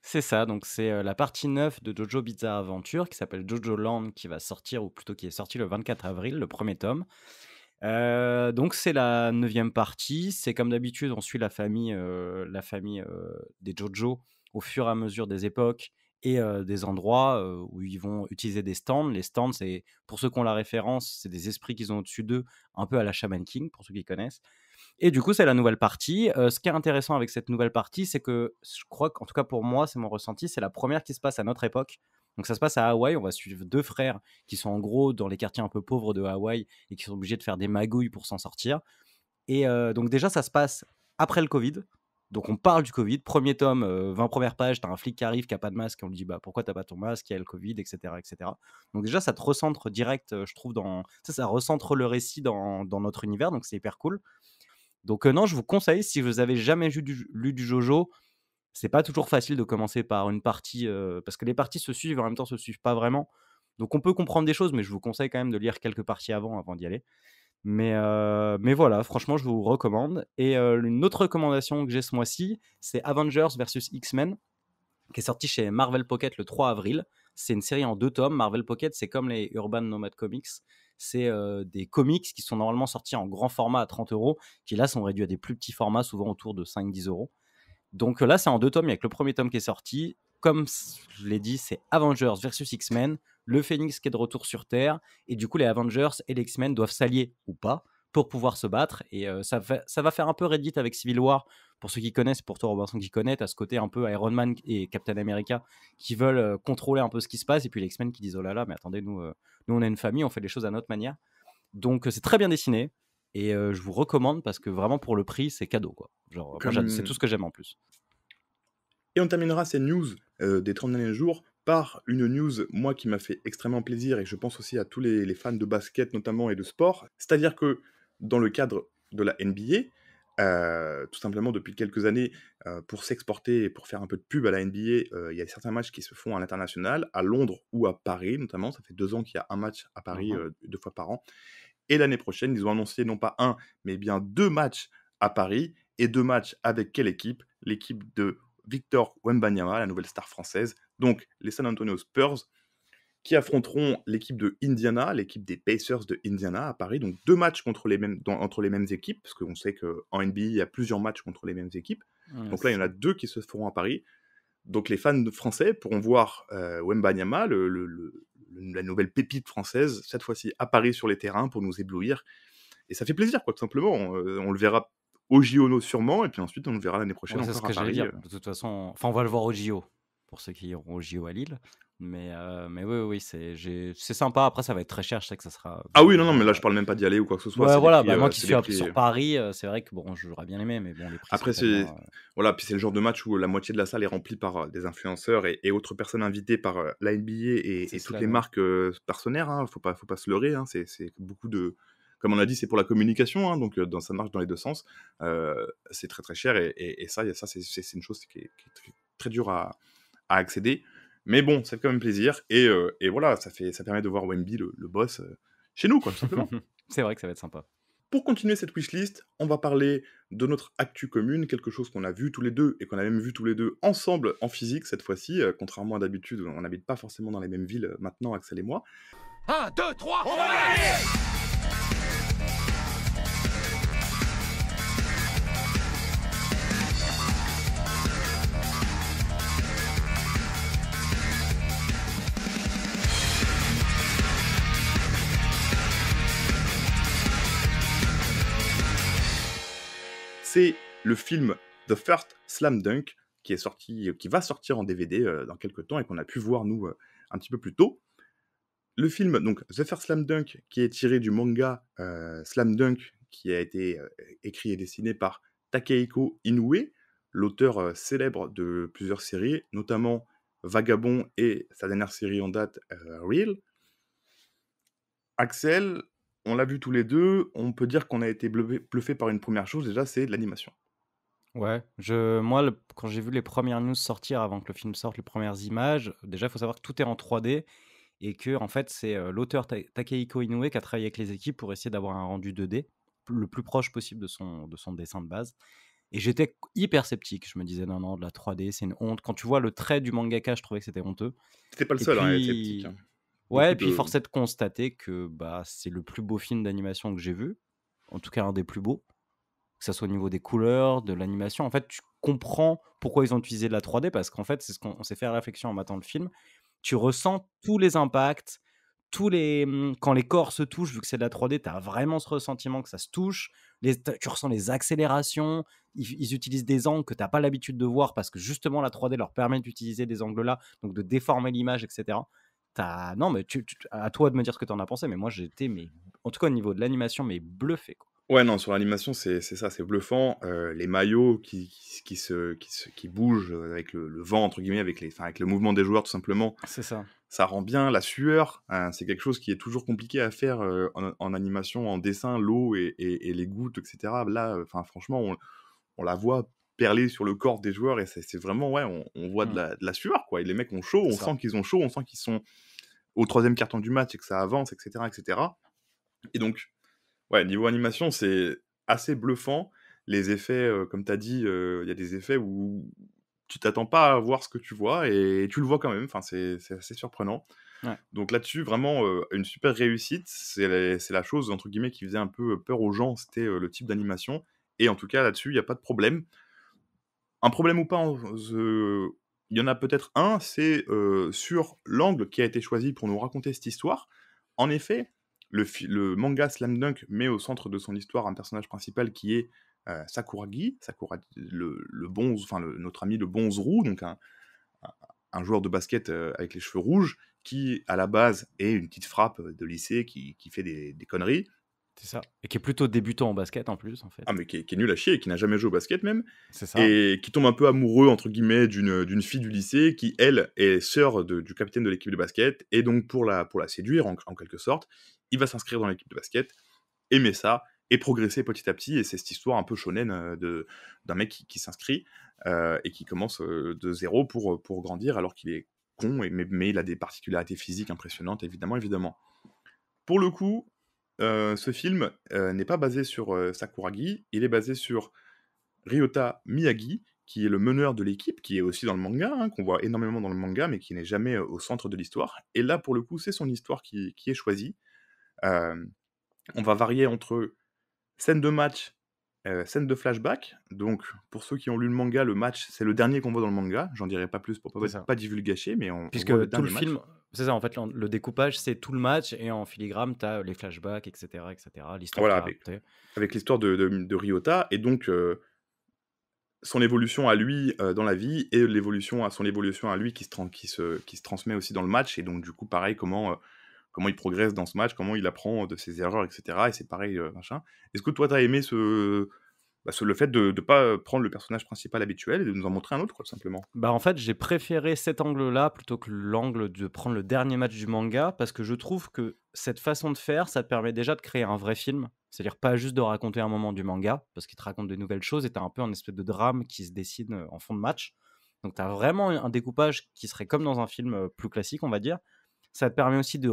C'est ça, donc c'est euh, la partie 9 de Jojo Bizarre Aventure qui s'appelle Jojo Land qui va sortir, ou plutôt qui est sorti le 24 avril, le premier tome. Euh, donc c'est la neuvième partie, c'est comme d'habitude on suit la famille, la famille des Jojo au fur et à mesure des époques, et des endroits où ils vont utiliser des stands. Les stands, c'est pour ceux qui ont la référence, c'est des esprits qu'ils ont au-dessus d'eux, un peu à la Shaman King, pour ceux qui connaissent. Et du coup, c'est la nouvelle partie. ce qui est intéressant avec cette nouvelle partie, c'est que je crois qu'en tout cas pour moi, c'est mon ressenti, c'est la première qui se passe à notre époque. Donc ça se passe à Hawaï, on va suivre deux frères qui sont en gros dans les quartiers un peu pauvres de Hawaï et qui sont obligés de faire des magouilles pour s'en sortir. Et donc déjà, ça se passe après le Covid. Donc on parle du Covid, premier tome, 20 euh, premières pages, t'as un flic qui arrive qui a pas de masque, et on lui dit bah pourquoi t'as pas ton masque, il y a le Covid, etc., etc. Donc déjà ça te recentre direct, euh, je trouve dans ça, recentre le récit dans, notre univers, donc c'est hyper cool. Donc euh, non, je vous conseille si vous avez jamais lu du, lu du Jojo, c'est pas toujours facile de commencer par une partie parce que les parties se suivent en même temps se suivent pas vraiment. Donc on peut comprendre des choses, mais je vous conseille quand même de lire quelques parties avant avant d'y aller. Mais, euh, mais voilà, franchement, je vous recommande. Et euh, une autre recommandation que j'ai ce mois-ci, c'est Avengers vs X-Men, qui est sorti chez Marvel Pocket le 3 avril. C'est une série en deux tomes. Marvel Pocket, c'est comme les Urban Nomad Comics. C'est euh, des comics qui sont normalement sortis en grand format à 30 euros, qui là sont réduits à des plus petits formats, souvent autour de 5-10 euros. Donc là, c'est en deux tomes, avec le premier tome qui est sorti. Comme je l'ai dit, c'est Avengers vs X-Men le Phoenix qui est de retour sur Terre, et du coup les Avengers et les X-Men doivent s'allier ou pas pour pouvoir se battre. Et euh, ça, va faire un peu Reddit avec Civil War, pour ceux qui connaissent, pour toi Robinson qui connaît, à ce côté un peu Iron Man et Captain America qui veulent euh, contrôler un peu ce qui se passe, et puis les X-Men qui disent oh là là, mais attendez, nous, euh, nous on est une famille, on fait les choses à notre manière. Donc c'est très bien dessiné, et je vous recommande parce que vraiment pour le prix, c'est cadeau. quoi. C'est tout ce que j'aime en plus. Et on terminera ces news des 30 derniers jours par une news, moi, qui m'a fait extrêmement plaisir, et je pense aussi à tous les, fans de basket notamment et de sport. C'est-à-dire que dans le cadre de la NBA, euh, tout simplement depuis quelques années, euh, pour s'exporter et pour faire un peu de pub à la NBA, euh, il y a certains matchs qui se font à l'international, à Londres ou à Paris notamment. Ça fait deux ans qu'il y a un match à Paris deux fois par an. Et l'année prochaine, ils ont annoncé non pas un, mais bien deux matchs à Paris et deux matchs avec quelle équipe L'équipe de Victor Wembanyama, la nouvelle star française, donc les San Antonio Spurs, qui affronteront l'équipe de Indiana, l'équipe des Pacers de Indiana à Paris. Donc deux matchs contre les mêmes, entre les mêmes équipes, parce qu'on sait qu'en NBA, il y a plusieurs matchs contre les mêmes équipes. donc là, il y en a deux qui se feront à Paris. Donc les fans français pourront voir euh, Wemba Nyama, la nouvelle pépite française, cette fois-ci à Paris sur les terrains pour nous éblouir. Et ça fait plaisir, quoi, tout simplement. On, euh, le verra au JO sûrement, et puis ensuite on le verra l'année prochaine. Ça c'est ce que euh. De toute façon, enfin on va le voir au JO pour ceux qui iront JO à Lille. Mais, euh, mais oui, oui, c'est, c'est sympa. Après, ça va être très cher, je sais que ça sera. Ah oui, non, non, mais là, je parle même pas d'y aller ou quoi que ce soit. voilà, bah, moi euh, qui suis sur euh, Paris, c'est vrai que bon, j'aurais bien aimé, mais bon, Après, c'est. Voilà, puis c'est le genre de match où la moitié de la salle est remplie par des influenceurs et, autres personnes invitées par la NBA et, toutes les marques partenaires. Hein. Faut, pas, faut pas se leurrer, hein. c'est, beaucoup de comme on a dit, c'est pour la communication, hein. donc dans, ça marche dans les deux sens. c'est très très cher et, et, et ça, ça c'est, c'est une chose qui est, très, très, dure à, à accéder. Mais bon, c'est fait quand même plaisir. Et, euh, et voilà, ça, fait, ça permet de voir Wemby, le, le boss, euh, chez nous, quoi, simplement. *laughs* c'est vrai que ça va être sympa. Pour continuer cette wishlist, on va parler de notre actu commune, quelque chose qu'on a vu tous les deux et qu'on a même vu tous les deux ensemble en physique cette fois-ci. Euh, contrairement à d'habitude, on n'habite pas forcément dans les mêmes villes maintenant, Axel et moi. 1, 2, 3, on va c'est le film The First Slam Dunk, qui, est sorti, qui va sortir en DVD euh, dans quelques temps et qu'on a pu voir, nous, euh, un petit peu plus tôt. Le film, donc The First Slam Dunk, qui est tiré du manga euh, Slam Dunk, qui a été écrit et dessiné par Takehiko Inoue, l'auteur célèbre de plusieurs séries, notamment Vagabond et sa dernière série en date, Real. Axel, on l'a vu tous les deux, on peut dire qu'on a été bluffé, par une première chose, déjà, c'est l'animation. Ouais, je, moi, quand j'ai vu les premières news sortir avant que le film sorte, les premières images, déjà, il faut savoir que tout est en 3D et que, en fait, c'est euh, l'auteur Takehiko Inoue qui a travaillé avec les équipes pour essayer d'avoir un rendu 2D le plus proche possible de son, dessin de base. Et j'étais hyper sceptique. Je me disais, non, non, de la 3D, c'est une honte. Quand tu vois le trait du mangaka, je trouvais que c'était honteux. C'était pas le seul, hein, sceptique. Hein. Ouais, et puis force est de constater que bah, c'est le plus beau film d'animation que j'ai vu, en tout cas un des plus beaux, que ce soit au niveau des couleurs, de l'animation. En fait, tu comprends pourquoi ils ont utilisé de la 3D, parce qu'en fait, c'est ce qu'on s'est fait à réflexion en matant le film. Tu ressens tous les impacts, tous les mmh, quand les corps se touchent, vu que c'est de la 3D, tu as vraiment ce ressentiment que ça se touche. Les... tu ressens les accélérations. Ils, ils utilisent des angles que tu n'as pas l'habitude de voir parce que justement la 3D leur permet d'utiliser des angles là, donc de déformer l'image, etc. Non, mais tu, à toi de me dire ce que tu en as pensé, mais moi j'étais, mais... en tout cas au niveau de l'animation, mais bluffé. Quoi. Ouais, non, sur l'animation, c'est ça, c'est bluffant. Euh, les maillots qui, qui, se, qui, se, bougent euh, avec le, vent, entre guillemets, avec, les, avec le mouvement des joueurs, tout simplement. C'est ça. Ça rend bien la sueur. Hein, c'est quelque chose qui est toujours compliqué à faire euh, en, animation, en dessin, l'eau et, et, les gouttes, etc. Là, franchement, on, on, la voit perler sur le corps des joueurs et c'est vraiment ouais on, voit mmh. de la, sueur quoi et les mecs ont chaud on sent qu'ils ont chaud on sent qu'ils sont au troisième carton du match et que ça avance etc etc et donc ouais niveau animation c'est assez bluffant les effets euh, comme tu as dit euh, il y a des effets où tu t'attends pas à voir ce que tu vois et tu le vois quand même enfin c'est assez surprenant donc là-dessus vraiment euh, une super réussite c'est la chose entre guillemets qui faisait un peu peur aux gens c'était le type d'animation et en tout cas là-dessus il n'y a pas de problème un problème ou pas, hein, il y en a peut-être un, c'est sur l'angle qui a été choisi pour nous raconter cette histoire. En effet, le, manga Slam Dunk met au centre de son histoire un personnage principal qui est Sakuragi, le, enfin notre ami le roux, donc un, joueur de basket avec les cheveux rouges, qui à la base est une petite frappe de lycée qui, fait des, conneries, c'est ça. Et qui est plutôt débutant en basket en plus, en fait. Ah, mais qui est, nul à chier, et qui n'a jamais joué au basket même. C'est ça. Et qui tombe un peu amoureux, entre guillemets, d'une fille du lycée qui, elle, est sœur de, du capitaine de l'équipe de basket. Et donc, pour la, pour la séduire, en, quelque sorte, il va s'inscrire dans l'équipe de basket, aimer ça, et progresser petit à petit. Et c'est cette histoire un peu shonen euh, d'un mec qui, s'inscrit euh, et qui commence euh, de zéro pour, pour grandir alors qu'il est con, et, mais, mais, il a des particularités physiques impressionnantes, évidemment, évidemment. Pour le coup, euh, ce film euh, n'est pas basé sur euh, Sakuragi, il est basé sur Ryota Miyagi, qui est le meneur de l'équipe, qui est aussi dans le manga, hein, qu'on voit énormément dans le manga, mais qui n'est jamais au centre de l'histoire. Et là, pour le coup, c'est son histoire qui, qui est choisie. on va varier entre scènes de match euh, scène de flashback. Donc, pour ceux qui ont lu le manga, le match, c'est le dernier qu'on voit dans le manga. J'en dirai pas plus pour pas, pas divulgacher, mais on. Puisque tout le film, c'est ça, en fait, le découpage, c'est tout le match, et en filigrane, tu as les flashbacks, etc. etc. l'histoire avec, l'histoire de, de, Ryota, et donc euh, son évolution à lui euh, dans la vie, et l'évolution à son évolution à lui qui se, qui, se, qui se transmet aussi dans le match, et donc, du coup, pareil, comment comment il progresse dans ce match, comment il apprend de ses erreurs, etc. Et c'est pareil, euh, machin. Est-ce que toi, tu as aimé bah, ce, le fait de ne pas prendre le personnage principal habituel et de nous en montrer un autre, simplement. Bah, en fait, j'ai préféré cet angle-là plutôt que l'angle de prendre le dernier match du manga, parce que je trouve que cette façon de faire, ça te permet déjà de créer un vrai film, c'est-à-dire pas juste de raconter un moment du manga, parce qu'il te raconte des nouvelles choses, et tu as un peu un espèce de drame qui se dessine euh, en fond de match. Donc tu as vraiment un découpage qui serait comme dans un film euh, plus classique, on va dire. Ça te permet aussi de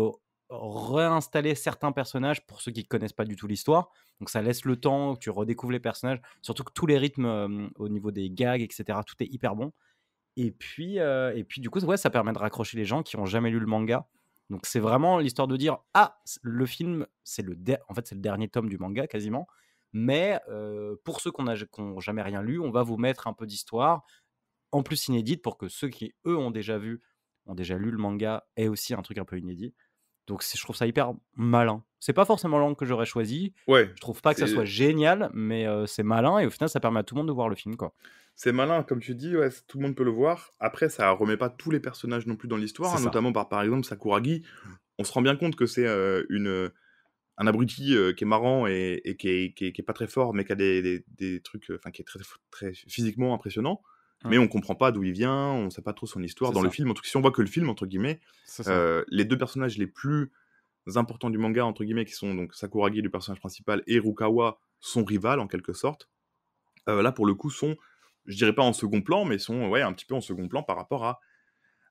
réinstaller certains personnages pour ceux qui ne connaissent pas du tout l'histoire. Donc ça laisse le temps que tu redécouvres les personnages, surtout que tous les rythmes euh, au niveau des gags, etc., tout est hyper bon. Et puis, euh, et puis du coup, ça permet de raccrocher les gens qui n'ont jamais lu le manga. Donc c'est vraiment l'histoire de dire ah le film c'est le en fait c'est le dernier tome du manga quasiment, mais euh, pour ceux qu'on n'ont jamais rien lu, on va vous mettre un peu d'histoire en plus inédite pour que ceux qui eux ont déjà vu ont déjà lu le manga aient aussi un truc un peu inédit. Donc je trouve ça hyper malin. C'est pas forcément l'angle que j'aurais choisi. Ouais. Je trouve pas que ça soit génial, mais euh, c'est malin et au final ça permet à tout le monde de voir le film quoi. C'est malin, comme tu dis, ouais, tout le monde peut le voir. Après, ça remet pas tous les personnages non plus dans l'histoire, hein, notamment par par exemple Sakuragi. Mmh. On se rend bien compte que c'est euh, une euh, un abruti qui est marrant et, qui, est, pas très fort, mais qui a des, trucs, qui est très, très physiquement impressionnant mais on comprend pas d'où il vient, on sait pas trop son histoire. Dans le film, cas si on voit que le film, entre guillemets, euh, les deux personnages les plus importants du manga, entre guillemets, qui sont donc Sakuragi, le personnage principal, et Rukawa, son rival en quelque sorte, euh, là pour le coup sont, je dirais pas en second plan, mais sont ouais, un petit peu en second plan par rapport à,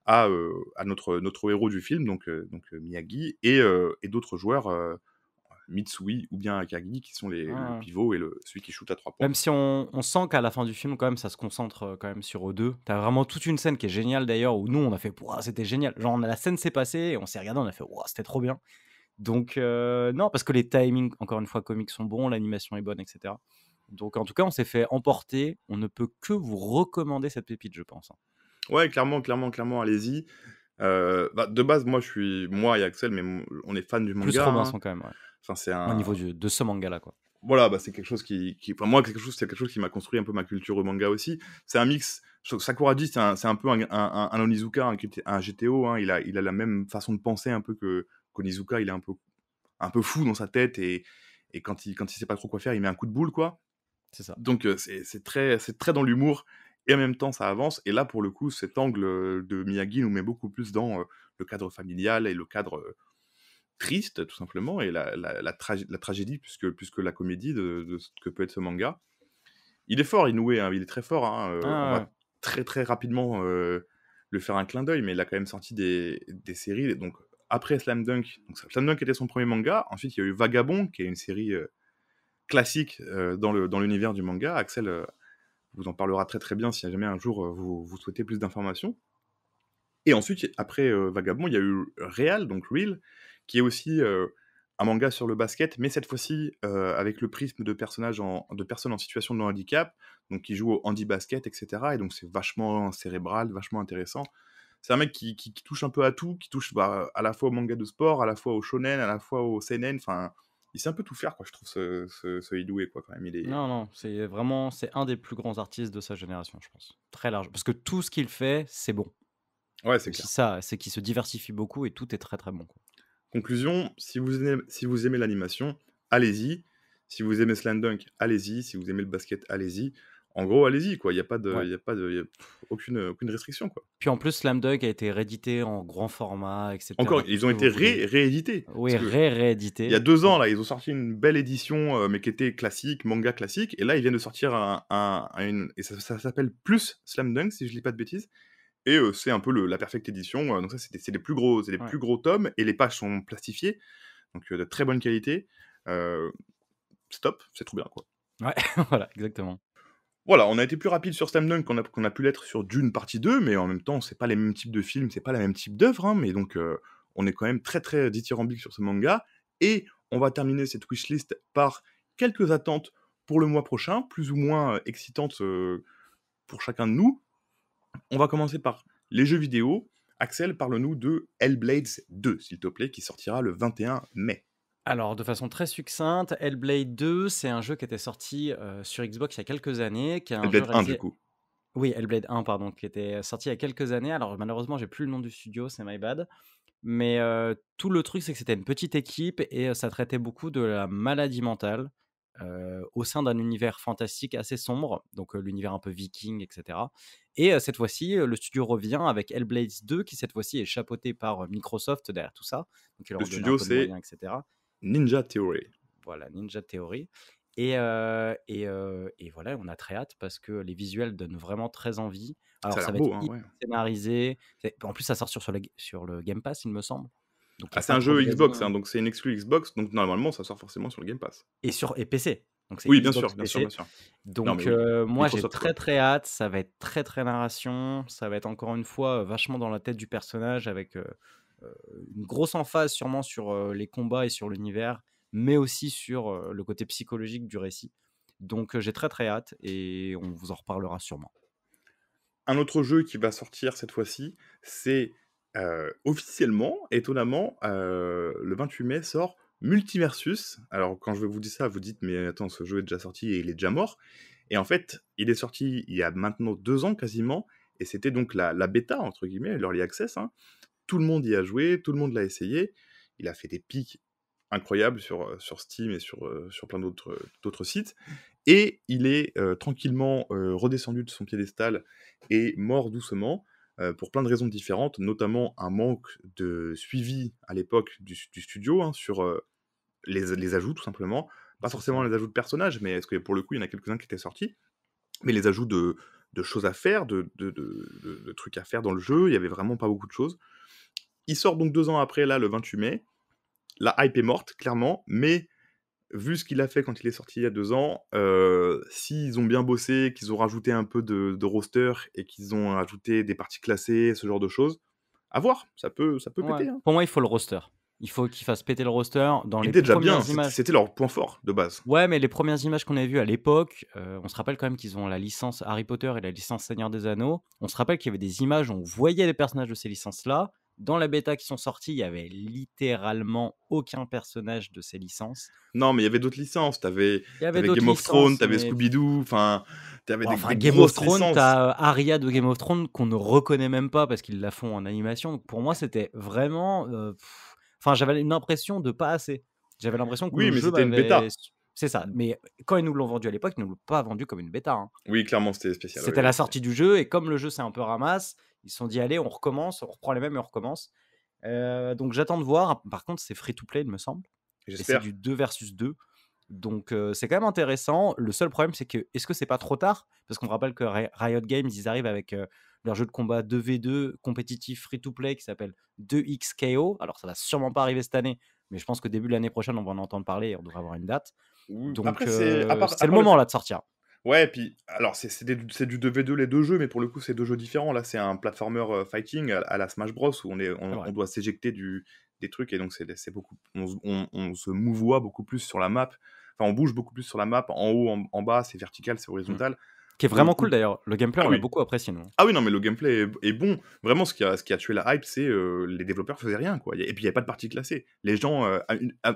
à, euh, notre, notre héros du film, donc, donc Miyagi, et, et d'autres joueurs Mitsui ou bien Akagi qui sont les, ah, pivots et le, celui qui shoot à trois points. Même si on, sent qu'à la fin du film, quand même, ça se concentre euh, quand même sur eux deux. T'as vraiment toute une scène qui est géniale d'ailleurs où nous on a fait c'était génial. Genre la scène s'est passée et on s'est regardé, on a fait c'était trop bien. Donc euh, non, parce que les timings, encore une fois, comiques sont bons, l'animation est bonne, etc. Donc en tout cas, on s'est fait emporter. On ne peut que vous recommander cette pépite, je pense. Hein. Ouais, clairement, clairement, clairement, allez-y. Euh, bah, de base, moi, je suis moi et Axel, mais on est fan du manga. Plus Robinson hein. quand même. Enfin, c'est un... Au niveau de ce manga-là, quoi. Voilà, bah, c'est quelque chose qui, qui... moi, quelque chose, c'est quelque chose qui m'a construit un peu ma culture au manga aussi. C'est un mix. Sakuraji, c'est un, un, peu un, un, un Onizuka, hein, un, un hein. GTO. Il, a, il a la même façon de penser un peu que qu'Onizuka. Il est un peu, un peu fou dans sa tête et, et quand il, quand il sait pas trop quoi faire, il met un coup de boule, quoi. C'est ça. Donc, euh, c'est très, très dans l'humour et en même temps ça avance. Et là, pour le coup, cet angle euh, de Miyagi nous met beaucoup plus dans euh, le cadre familial et le cadre triste, tout simplement, et la, la, la, tragédie, plus que la comédie de, ce que peut être ce manga. Il est fort, Inoue, hein, il est très fort. Hein, euh, on va ah. très très rapidement euh, le faire un clin d'œil, mais il a quand même sorti des, des, séries. Donc après Slam Dunk, donc Slam Dunk était son premier manga. Ensuite, il y a eu Vagabond, qui est une série euh, classique dans le dans l'univers du manga. Axel vous en parlera très très bien si jamais un jour vous, vous souhaitez plus d'informations. Et ensuite, après Vagabond, il y a eu Real, donc Real, qui est aussi un manga sur le basket, mais cette fois-ci avec le prisme de personnages en, de personnes en situation de handicap, donc qui jouent au handi basket, etc. Et donc c'est vachement cérébral, vachement intéressant. C'est un mec qui, touche un peu à tout, qui touche bah, à la fois au manga de sport, à la fois au shonen, à la fois au seinen. Enfin, il sait un peu tout faire, quoi. Je trouve ce, ce, Idoué, quoi, quand même. Il est... Non, non, c'est vraiment, c'est un des plus grands artistes de sa génération, je pense. Très large, parce que tout ce qu'il fait, c'est bon. Ouais, c'est ça, c'est qu'il se diversifie beaucoup et tout est très très bon. Quoi. Conclusion, si vous aimez, si vous aimez l'animation, allez-y. Si vous aimez Slam Dunk, allez-y. Si vous aimez le basket, allez-y en gros, allez-y, quoi. Il n'y a pas de, il a pas de, aucune, aucune restriction, quoi. Puis en plus, Slam Dunk a été réédité en grand format, etc. Encore, ils ont été réédités. Oui, réédités. Il y a deux ans, là, ils ont sorti une belle édition, euh, mais qui était classique, manga classique. Et là, ils viennent de sortir un, une, et ça, s'appelle plus Slam Dunk, si je ne pas de bêtises. Et c'est un peu la perfecte édition. donc ça, c'est les plus gros, les plus gros tomes et les pages sont plastifiées, donc de très bonne qualité. c'est top, c'est trop bien quoi. Ouais, *laughs* voilà, exactement. Voilà, on a été plus rapide sur Slam Dunk qu'on a, a, pu l'être sur Dune partie 2, mais en même temps, c'est pas les mêmes types de films, c'est pas la même type d'œuvre, hein, mais donc on est quand même très très dithyrambique sur ce manga. Et on va terminer cette wishlist par quelques attentes pour le mois prochain, plus ou moins excitantes pour chacun de nous. On va commencer par les jeux vidéo. Axel, parle-nous de Hellblades 2, s'il te plaît, qui sortira le 21 mai. Alors, de façon très succincte, Hellblades 2, c'est un jeu qui était sorti euh, sur Xbox il y a quelques années. Qui un 1, du coup. Oui, Hellblade 1, pardon, qui était sorti il y a quelques années. Alors, malheureusement, j'ai plus le nom du studio, c'est my bad. Mais euh, tout le truc, c'est que c'était une petite équipe et euh, ça traitait beaucoup de la maladie mentale au sein d'un univers fantastique assez sombre, donc l'univers un peu viking, etc. Et cette fois-ci, le studio revient avec Hellblade 2, qui cette fois-ci est chapeauté par Microsoft derrière tout ça. le studio, c'est Ninja Theory. Voilà, Ninja Theory. Et, voilà, on a très hâte parce que les visuels donnent vraiment très envie. Alors, ça, va être hein, scénarisé. En plus, ça sort sur le Game Pass, il me semble. Ah, c'est un jeu Xbox, hein, donc c'est une exclu Xbox, donc normalement ça sort forcément sur le Game Pass. Et sur et PC. Donc oui, bien sûr, Donc euh, moi j'ai très très hâte, ça va être très très narration, ça va être encore une fois euh, vachement dans la tête du personnage avec euh, une grosse emphase sûrement sur les combats et sur l'univers, mais aussi sur le côté psychologique du récit. Donc j'ai très très hâte et on vous en reparlera sûrement. Un autre jeu qui va sortir cette fois-ci, c'est euh, officiellement, étonnamment, euh, le 28 mai sort Multiversus. Alors, quand je vous dis ça, vous dites, mais attends, ce jeu est déjà sorti et il est déjà mort. Et en fait, il est sorti il y a maintenant deux ans quasiment, et c'était donc la, bêta, entre guillemets, l'early access. Hein. Tout le monde y a joué, tout le monde l'a essayé. Il a fait des pics incroyables sur, euh, Steam et sur, sur plein d'autres sites. Et il est tranquillement redescendu de son piédestal et mort doucement. Euh, pour plein de raisons différentes, notamment un manque de suivi à l'époque du, studio hein, sur euh, les, ajouts tout simplement. Pas forcément les ajouts de personnages, mais est-ce que pour le coup, il y en a quelques-uns qui étaient sortis. Mais les ajouts de, choses à faire, de, de, trucs à faire dans le jeu, il n'y avait vraiment pas beaucoup de choses. Il sort donc deux ans après, là, le 28 mai. La hype est morte, clairement, mais vu ce qu'il a fait quand il est sorti il y a deux ans, euh, s'ils ont bien bossé, qu'ils ont rajouté un peu de, roster et qu'ils ont ajouté des parties classées, ce genre de choses, à voir, ça peut, ça peut péter. Hein. Pour moi, il faut le roster. Il faut qu'ils fassent péter le roster dans les déjà premières bien, images. C'était leur point fort de base. Ouais, mais les premières images qu'on avait vues à l'époque, euh, on se rappelle quand même qu'ils ont la licence Harry Potter et la licence Seigneur des Anneaux. On se rappelle qu'il y avait des images où on voyait les personnages de ces licences-là. Dans la bêta qui sont sortis, il y avait littéralement aucun personnage de ces licences. Non, mais il y avait d'autres licences. tu avais Game of Thrones, t'avais mais... Scooby-Doo, enfin, t'avais des, des Game of Thrones, as Arya de Game of Thrones qu'on ne reconnaît même pas parce qu'ils la font en animation. Donc pour moi, c'était vraiment, euh, enfin, j'avais une impression de pas assez. J'avais l'impression que oui, mais c'était une bêta. C'est ça. Mais quand ils nous l'ont vendu à l'époque, ils ne l'ont pas vendu comme une bêta. Hein. Oui, clairement, c'était spécial. C'était la sortie du jeu, et comme le jeu, c'est un peu ramasse, ils se sont dit, allez, on recommence, on reprend les mêmes et on recommence. Euh, donc j'attends de voir. Par contre, c'est free to play, il me semble. C'est du 2 versus 2. Donc euh, c'est quand même intéressant. Le seul problème, c'est que est-ce que c'est pas trop tard Parce qu'on rappelle que Riot Games, ils arrivent avec euh, leur jeu de combat 2v2 compétitif free to play qui s'appelle 2XKO. Alors ça va sûrement pas arriver cette année, mais je pense que début de l'année prochaine, on va en entendre parler et on devrait avoir une date. Donc c'est le moment là de sortir. Ouais, puis alors c'est c'est du 2v2 les deux jeux, mais pour le coup c'est deux jeux différents. Là c'est un platformer euh, fighting à, la Smash Bros où on, est, on, doit s'éjecter du, des trucs et donc c'est beaucoup, on, se- on, mouvoie beaucoup plus sur la map. Enfin on bouge beaucoup plus sur la map, en haut, en, bas, c'est vertical, c'est mmh. horizontal. Qui est vraiment cool d'ailleurs. Le gameplay, ah on l'a beaucoup apprécié, nous. Hein. ah oui, non, mais le gameplay est, bon. Vraiment, ce qui a, ce qui a tué la hype, c'est euh, les développeurs faisaient rien, quoi. Et puis, il n'y avait pas de partie classée. Les gens, euh,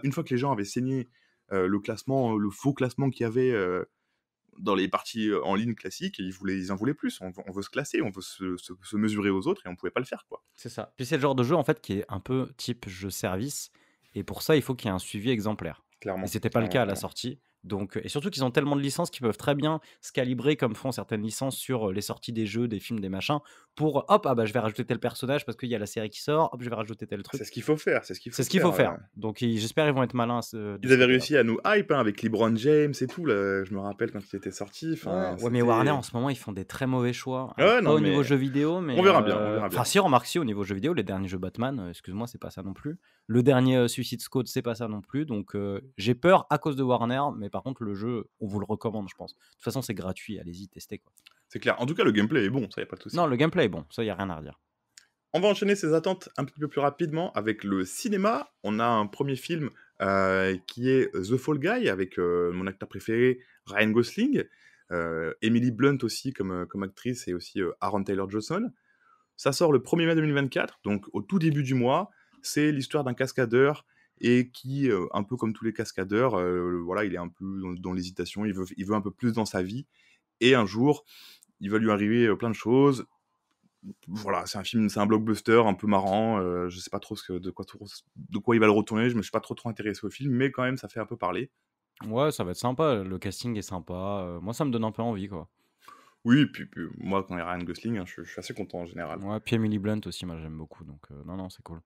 une, fois que les gens avaient saigné le classement, le faux classement qu'il y avait dans les parties euh, en ligne classiques, ils, ils en voulaient plus. On, veut se classer, on veut se, mesurer aux autres et on pouvait pas le faire. quoi. C'est ça. Puis c'est le genre de jeu en fait qui est un peu type jeu-service. Et pour ça, il faut qu'il y ait un suivi exemplaire. Clairement. Et c'était pas le cas à la sortie. Donc, et surtout qu'ils ont tellement de licences qu'ils peuvent très bien se calibrer comme font certaines licences sur euh, les sorties des jeux, des films, des machins, pour hop, ah bah, je vais rajouter tel personnage parce qu'il y a la série qui sort, hop, je vais rajouter tel truc. C'est ce qu'il faut faire, c'est ce qu'il faut, ce qu'il faut, faire. Donc j'espère ils vont être malins. ils avaient réussi à nous hype hein, avec LeBron James et tout, je me rappelle quand il était sorti. ouais, mais Warner en ce moment, ils font des très mauvais choix. au niveau jeu vidéo, mais. On verra bien. Euh, enfin, si, remarque si, au niveau jeu vidéo, les derniers jeux Batman, euh, excuse-moi, c'est pas ça non plus. Le dernier euh, Suicide Squad, c'est pas ça non plus. Donc j'ai peur à cause de Warner, mais par contre, le jeu, on vous le recommande, je pense. De toute façon, c'est gratuit, allez-y, testez. Quoi. C'est clair. En tout cas, le gameplay est bon, ça y a pas de souci. Non, le gameplay est bon, ça il y a rien à redire. On va enchaîner ces attentes un petit peu plus rapidement avec le cinéma. On a un premier film euh, qui est The Fall Guy avec euh, mon acteur préféré Ryan Gosling, euh, Emily Blunt aussi comme, comme actrice et aussi Aaron Taylor Johnson. Ça sort le 1er mai 2024, donc au tout début du mois. C'est l'histoire d'un cascadeur et qui, un peu comme tous les cascadeurs, voilà, il est un peu dans, l'hésitation, il veut, il veut un peu plus dans sa vie. Et un jour, il va lui arriver euh, plein de choses. Voilà, c'est un film, c'est un blockbuster un peu marrant. Je euh, je sais pas trop ce de, quoi, de quoi il va le retourner. Je me suis pas trop, trop intéressé au film, mais quand même, ça fait un peu parler. Ouais, ça va être sympa. Le casting est sympa. Euh, moi, ça me donne un peu envie, quoi. Oui, puis, puis moi, quand il y a Ryan Gosling, hein, je, suis assez content en général. Ouais, puis Emily Blunt aussi, moi, j'aime beaucoup. Donc, non, non, c'est cool.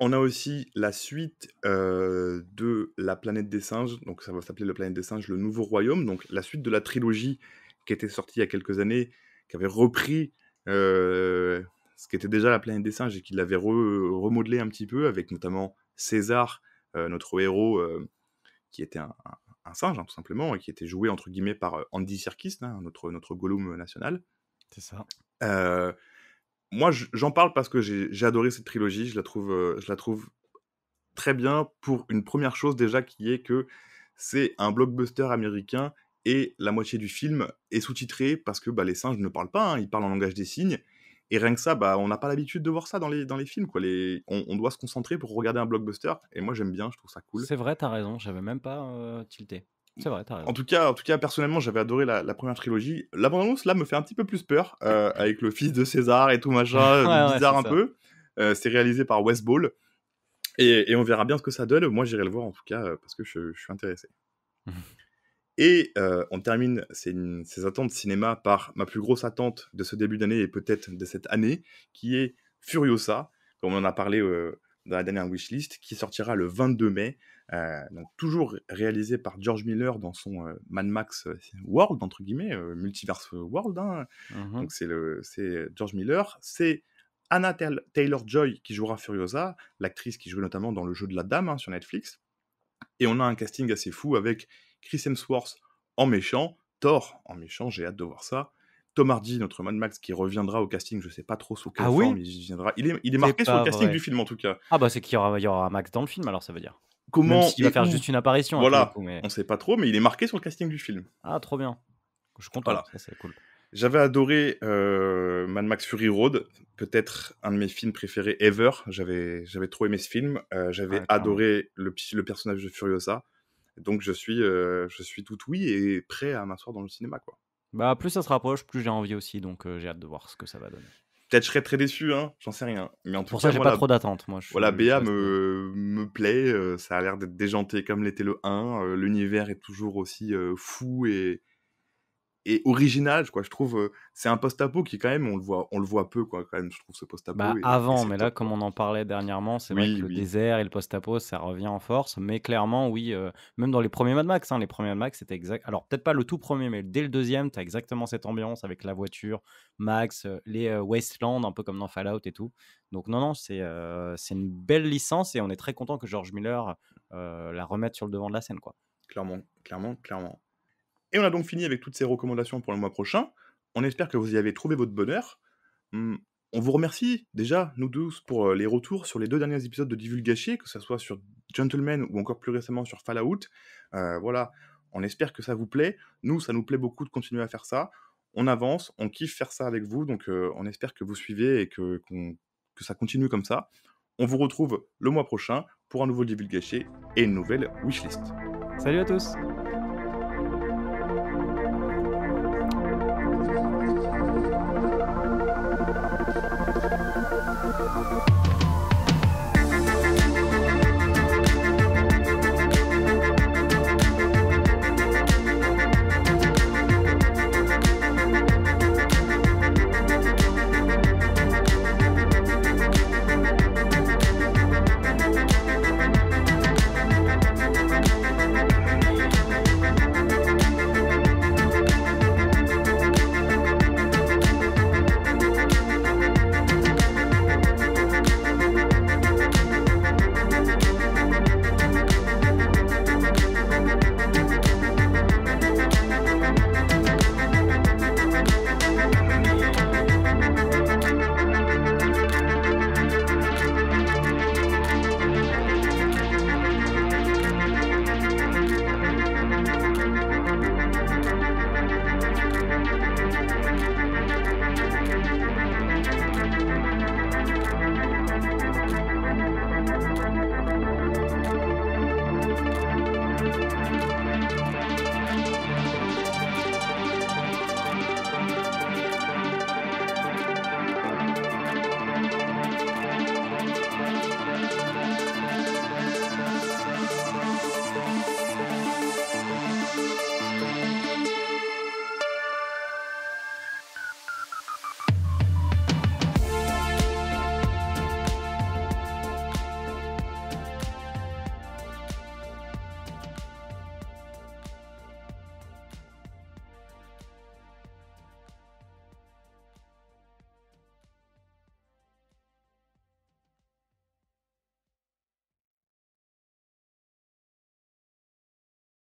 On a aussi la suite de La planète des singes, donc ça va s'appeler La planète des singes, le nouveau royaume, donc la suite de la trilogie qui était sorti il y a quelques années, qui avait repris ce qui était déjà la planète des singes et qui l'avait remodelé un petit peu, avec notamment César, notre héros, qui était un, singe, hein, tout simplement, et qui était joué, entre guillemets, par Andy Serkis, hein, notre, notre Gollum national. C'est ça. moi, j'en parle parce que j'ai adoré cette trilogie, je la trouve, je la trouve très bien pour une première chose déjà qui est que c'est un blockbuster américain et la moitié du film est sous titrée parce que bah, les singes ne parlent pas, hein, ils parlent en langage des signes. Et rien que ça, bah, on n'a pas l'habitude de voir ça dans les, dans les films. Quoi. on, doit se concentrer pour regarder un blockbuster. Et moi, j'aime bien, je trouve ça cool. C'est vrai, t'as raison, j'avais même pas euh, tilté. C'est vrai, t'as raison. En tout cas, en tout cas personnellement, j'avais adoré la, première trilogie. La bande là, me fait un petit peu plus peur, euh, *laughs* avec le fils de César et tout machin, euh, bizarre un peu. c'est réalisé par Wes Ball. Et, on verra bien ce que ça donne. Moi, j'irai le voir, en tout cas, parce que je suis intéressé. *laughs* Et euh, on termine ces, attentes cinéma par ma plus grosse attente de ce début d'année et peut-être de cette année, qui est Furiosa, comme on en a parlé euh, dans la dernière wishlist, qui sortira le 22 mai, euh, donc toujours réalisé par George Miller dans son Mad Max World, entre guillemets, Multiverse World. Hein. Mm-hmm. c'est George Miller. C'est Anna Taylor-Joy qui jouera Furiosa, l'actrice qui joue notamment dans le jeu de la dame hein, sur Netflix. Et on a un casting assez fou avec Chris Hemsworth en méchant, Thor en méchant, j'ai hâte de voir ça. Tom Hardy, notre Mad Max, qui reviendra au casting, je sais pas trop sous quelle ah oui forme il viendra. Il est, il est marqué sur le casting du film en tout cas. Ah bah c'est qu'il y aura, il y aura Max dans le film alors ça veut dire. Comment il va faire juste une apparition. Hein, voilà, on sait pas trop, mais il est marqué sur le casting du film. Ah trop bien, je suis content. Voilà. Ça c'est cool. J'avais adoré euh, Mad Max Fury Road, peut-être un de mes films préférés ever. J'avais, j'avais trop aimé ce film. Euh, j'avais ah, adoré le, le personnage de Furiosa. Donc je suis, euh, je suis tout oui et prêt à m'asseoir dans le cinéma. Quoi. Bah, plus ça se rapproche, plus j'ai envie aussi, donc euh, j'ai hâte de voir ce que ça va donner. Peut-être je serais très déçu, hein, j'en sais rien. Mais en tout Pour ça, j'ai pas trop d'attente, moi. voilà, BA me, me plaît, euh, ça a l'air d'être déjanté comme l'était le 1. L'univers est toujours aussi fou et, et original, Je trouve c'est un post-apo qui quand même on le voit, on le voit peu, Quand même, je trouve ce post-apo. Bah, avant, mais là, comme on en parlait dernièrement, c'est vrai que le désert et le post-apo, ça revient en force. Mais clairement, oui, même dans les premiers Mad Max, hein, les premiers Mad Max, c'était exact. Alors peut-être pas le tout premier, mais dès le deuxième, t'as exactement cette ambiance avec la voiture, Max, les Westland, un peu comme dans Fallout et tout. Donc non, non, c'est c'est une belle licence et on est très content que George Miller la remette sur le devant de la scène, quoi. Clairement, clairement, clairement. Et on a donc fini avec toutes ces recommandations pour le mois prochain. On espère que vous y avez trouvé votre bonheur. Hum, on vous remercie déjà, nous tous, pour euh, les retours sur les deux derniers épisodes de Divulgaché, que ce soit sur Gentleman ou encore plus récemment sur Fallout. Euh, voilà, on espère que ça vous plaît. Nous, ça nous plaît beaucoup de continuer à faire ça. On avance, on kiffe faire ça avec vous, donc euh, on espère que vous suivez et que, que ça continue comme ça. On vous retrouve le mois prochain pour un nouveau Divulgaché et une nouvelle wishlist. Salut à tous